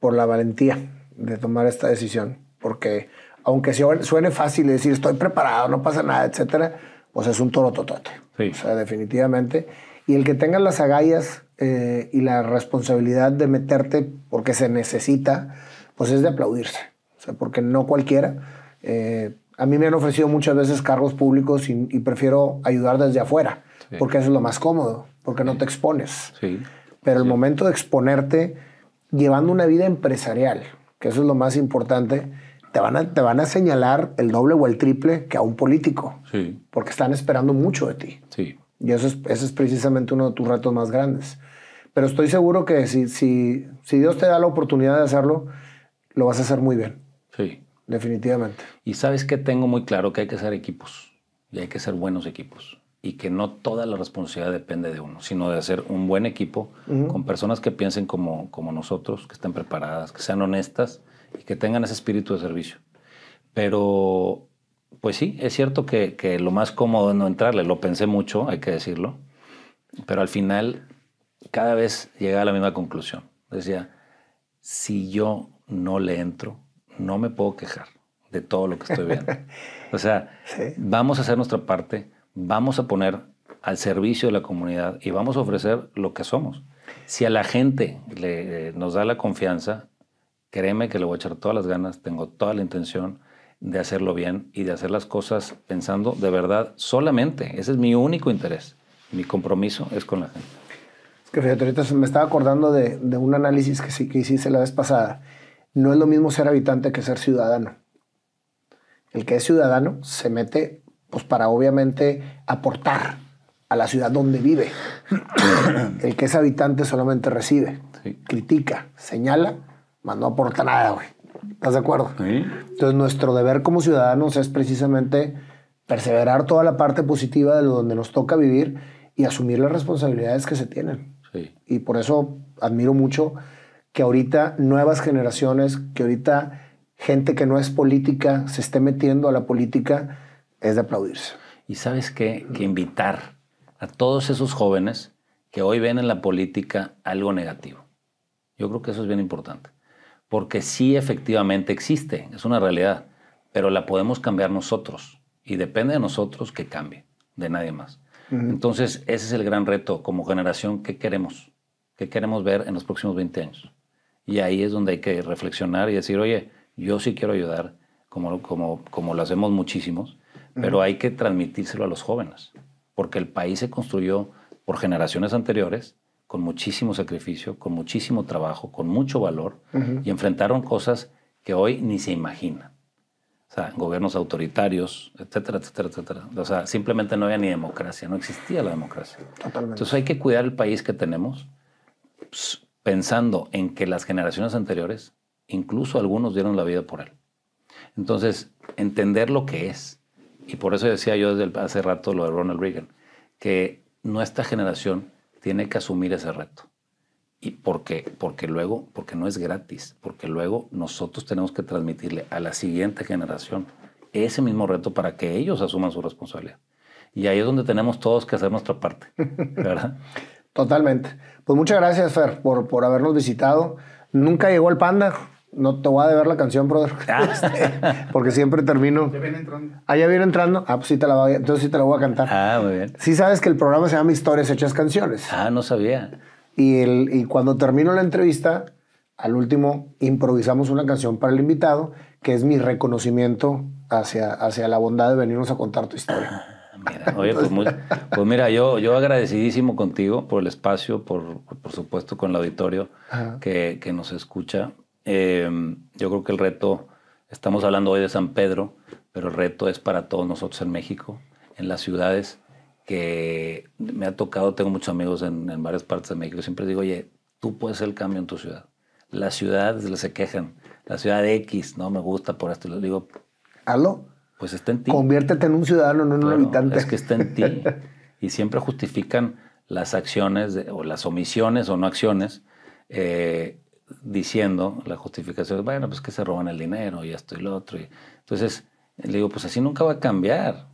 por la valentía de tomar esta decisión, porque aunque suene fácil decir estoy preparado, no pasa nada, etcétera, pues es un toro totote. O sea, definitivamente. Y el que tenga las agallas eh, y la responsabilidad de meterte porque se necesita, pues es de aplaudirse. O sea, porque no cualquiera. Eh, a mí me han ofrecido muchas veces cargos públicos y, prefiero ayudar desde afuera, porque es lo más cómodo, porque no te expones. Pero el momento de exponerte llevando una vida empresarial, que eso es lo más importante, te van a, te van a señalar el doble o el triple que a un político, sí. porque están esperando mucho de ti. Sí. Y eso es, es precisamente uno de tus retos más grandes. Pero estoy seguro que si, si, si Dios te da la oportunidad de hacerlo, lo vas a hacer muy bien. Sí. Definitivamente. Y sabes que tengo muy claro que hay que ser equipos y hay que ser buenos equipos y que no toda la responsabilidad depende de uno, sino de hacer un buen equipo con personas que piensen como, como nosotros, que estén preparadas, que sean honestas y que tengan ese espíritu de servicio. Pero, pues sí, es cierto que, que lo más cómodo es no entrarle, lo pensé mucho, hay que decirlo, pero al final cada vez llegaba a la misma conclusión. Decía, si yo no le entro, no me puedo quejar de todo lo que estoy viendo. o sea, vamos a hacer nuestra parte vamos a poner al servicio de la comunidad y vamos a ofrecer lo que somos. Si a la gente le, eh, nos da la confianza, créeme que le voy a echar todas las ganas, tengo toda la intención de hacerlo bien y de hacer las cosas pensando de verdad solamente. Ese es mi único interés. Mi compromiso es con la gente. Es que fíjate, ahorita me estaba acordando de, de un análisis que sí que hiciste la vez pasada. No es lo mismo ser habitante que ser ciudadano. El que es ciudadano se mete pues para obviamente aportar a la ciudad donde vive. El que es habitante solamente recibe, critica, señala, más no aporta nada, güey. ¿Estás de acuerdo? Entonces nuestro deber como ciudadanos es precisamente perseverar toda la parte positiva de lo donde nos toca vivir y asumir las responsabilidades que se tienen. Y por eso admiro mucho que ahorita nuevas generaciones, que ahorita gente que no es política se esté metiendo a la política es de aplaudirse. Y sabes qué? Que invitar a todos esos jóvenes que hoy ven en la política algo negativo. Yo creo que eso es bien importante. Porque sí efectivamente existe, es una realidad, pero la podemos cambiar nosotros. Y depende de nosotros que cambie, de nadie más. Entonces, ese es el gran reto como generación. que queremos? ¿Qué queremos ver en los próximos 20 años? Y ahí es donde hay que reflexionar y decir, oye, yo sí quiero ayudar, como, como, como lo hacemos muchísimos, pero hay que transmitírselo a los jóvenes, porque el país se construyó por generaciones anteriores con muchísimo sacrificio, con muchísimo trabajo, con mucho valor, y enfrentaron cosas que hoy ni se imaginan. O sea, gobiernos autoritarios, etcétera, etcétera, etcétera. O sea, simplemente no había ni democracia, no existía la democracia. Entonces hay que cuidar el país que tenemos pues, pensando en que las generaciones anteriores, incluso algunos dieron la vida por él. Entonces, entender lo que es, y por eso decía yo desde hace rato lo de Ronald Reagan, que nuestra generación tiene que asumir ese reto. Y por qué? porque luego, porque no es gratis, porque luego nosotros tenemos que transmitirle a la siguiente generación ese mismo reto para que ellos asuman su responsabilidad. Y ahí es donde tenemos todos que hacer nuestra parte, ¿verdad? Totalmente. Pues muchas gracias, Fer, por, por habernos visitado. Nunca llegó el panda. No te voy a deber la canción, brother. Ah. Este, porque siempre termino. Ya viene entrando. Ah, ya viene entrando. Ah, pues sí te la voy a, entonces sí te la voy a cantar. Ah, muy bien. Sí sabes que el programa se llama Historias Hechas Canciones. Ah, no sabía. Y, el, y cuando termino la entrevista, al último improvisamos una canción para el invitado, que es mi reconocimiento hacia, hacia la bondad de venirnos a contar tu historia. Ah, mira, oye, pues, pues, mira, yo, yo agradecidísimo contigo por el espacio, por, por supuesto con el auditorio que, que, nos escucha. Em, yo creo que el reto, estamos hablando hoy de San Pedro, pero el reto es para todos nosotros en México, en las ciudades que me ha tocado, tengo muchos amigos en, varias partes de México, siempre digo, oye, tú puedes ser el cambio en tu ciudad. Las ciudades se quejan, la ciudad X no me gusta por esto, les digo, ¿halo? Pues está en ti. Conviértete en un ciudadano, no en un habitante. Es que está en ti. y siempre justifican las acciones o las omisiones o no acciones eh, diciendo la justificación, bueno, pues que se roban el dinero y esto y lo otro. Y, entonces, le digo, pues así nunca va a cambiar.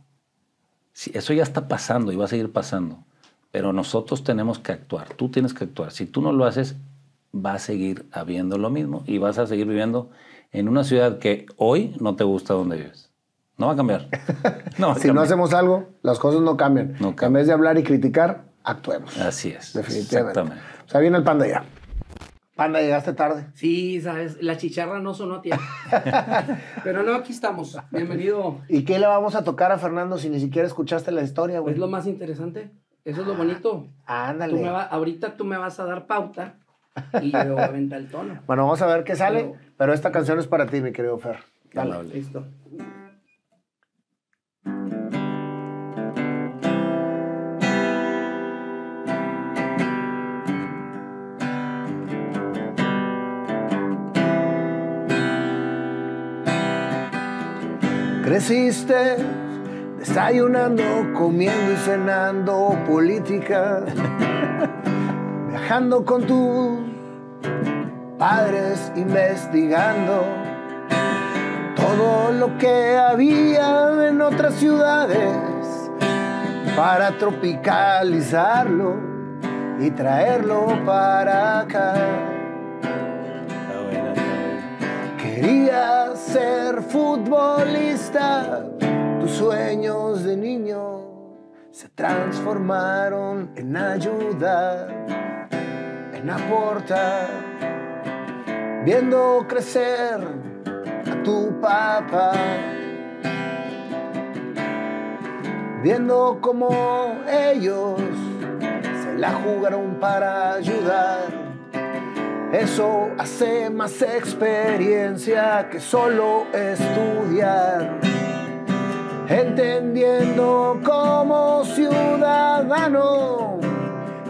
Si, eso ya está pasando y va a seguir pasando. Pero nosotros tenemos que actuar, tú tienes que actuar. Si tú no lo haces, va a seguir habiendo lo mismo y vas a seguir viviendo en una ciudad que hoy no te gusta donde vives. No va a cambiar. No si no hacemos algo, las cosas no cambian. En vez de hablar y criticar, actuemos. Así es. Definitivamente. O sea, viene el de ya. Panda, llegaste tarde. Sí, sabes, la chicharra no sonó tía. Pero no, aquí estamos. Bienvenido. ¿Y qué le vamos a tocar a Fernando si ni siquiera escuchaste la historia, güey? Es lo más interesante. Eso es lo bonito. ándale. ahorita tú me vas a dar pauta y yo aventa el tono. Bueno, vamos a ver qué sale. Pero, esta canción es para ti, mi querido Fer. Dale. listo. Creciste desayunando, comiendo y cenando política, viajando con tus padres, investigando todo lo que había en otras ciudades para tropicalizarlo y traerlo para acá. a ser futbolista. Tus sueños de niño se transformaron en ayudar, en aportar, viendo crecer a tu papá. Viendo como ellos se la jugaron para ayudar eso hace más experiencia que solo estudiar. Entendiendo como ciudadano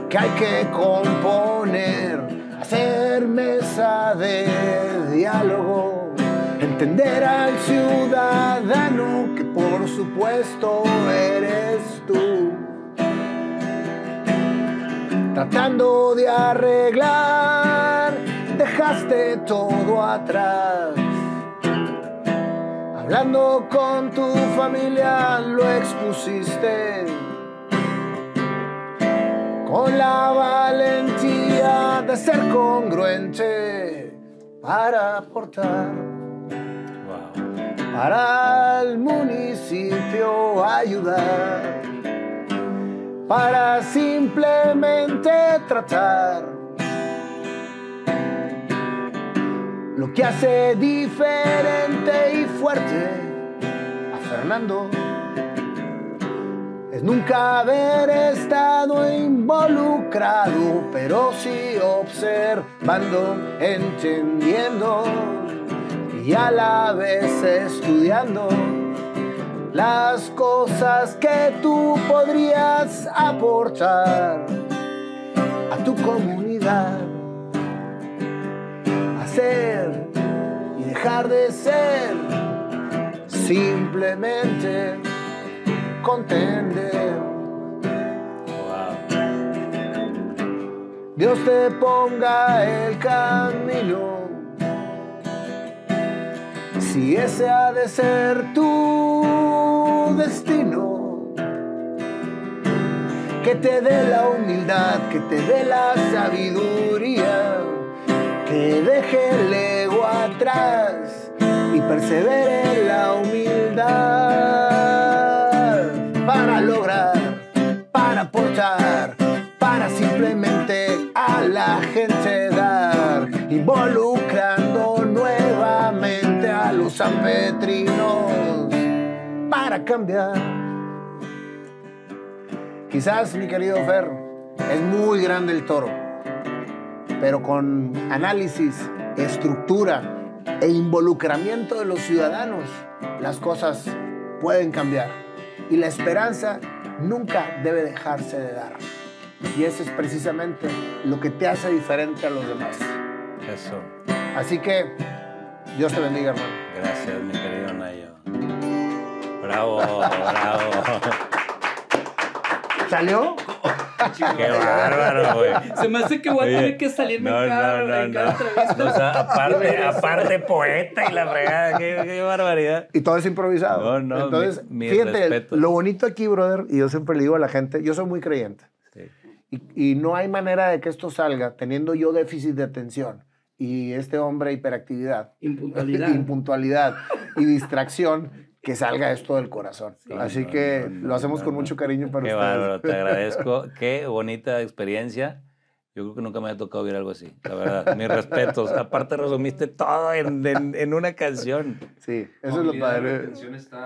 que hay que componer, hacer mesa de diálogo, entender al ciudadano que por supuesto eres tú tratando de arreglar dejaste todo atrás. Hablando con tu familia lo expusiste. Con la valentía de ser congruente para aportar. Para el municipio ayudar. Para simplemente tratar Lo que hace diferente y fuerte a Fernando es nunca haber estado involucrado, pero sí observando, entendiendo y a la vez estudiando las cosas que tú podrías aportar a tu comunidad y dejar de ser simplemente contender. Dios te ponga el camino. Si ese ha de ser tu destino, que te dé la humildad, que te dé la sabiduría deje el ego atrás y persevere la humildad para lograr, para aportar, para simplemente a la gente dar, involucrando nuevamente a los sanpetrinos para cambiar. Quizás, mi querido Fer, es muy grande el toro pero con análisis, estructura e involucramiento de los ciudadanos, las cosas pueden cambiar. Y la esperanza nunca debe dejarse de dar. Y eso es precisamente lo que te hace diferente a los demás. Eso. Así que Dios te bendiga, hermano. Gracias, mi querido Nayo. Bravo, bravo. ¿Salió? Qué bárbaro, güey. Se me hace que voy a tener que salirme no, cada, no, aparte, poeta y la fregada, qué, barbaridad. Y todo es improvisado. No, no. Entonces, mi, fíjate, lo bonito aquí, brother, y yo siempre le digo a la gente, yo soy muy creyente. Sí. Y, y no hay manera de que esto salga teniendo yo déficit de atención y este hombre hiperactividad, impuntualidad, impuntualidad y distracción que salga esto del corazón. Así que lo hacemos con mucho cariño para ustedes. Qué te agradezco. Qué bonita experiencia. Yo creo que nunca me había tocado oír algo así, la verdad. Mis respetos. Aparte, resumiste todo en, una canción. Sí, eso es lo padre.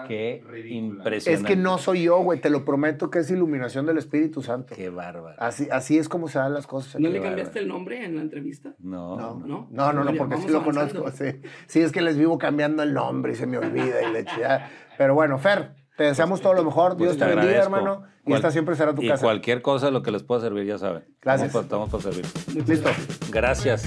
Qué impresionante. Es que no soy yo, güey. Te lo prometo que es iluminación del Espíritu Santo. Qué bárbaro. Así, así es como se dan las cosas. ¿No le cambiaste el nombre en la entrevista? No. No, no, no, no, no porque sí lo conozco. Sí. sí, es que les vivo cambiando el nombre y se me olvida y le Pero bueno, Fer, te deseamos todo lo mejor. Dios pues te, bendiga, hermano. Y esta siempre será tu casa. Y cualquier cosa, lo que les pueda servir, ya saben. Gracias. Estamos por servir. Listo. Gracias.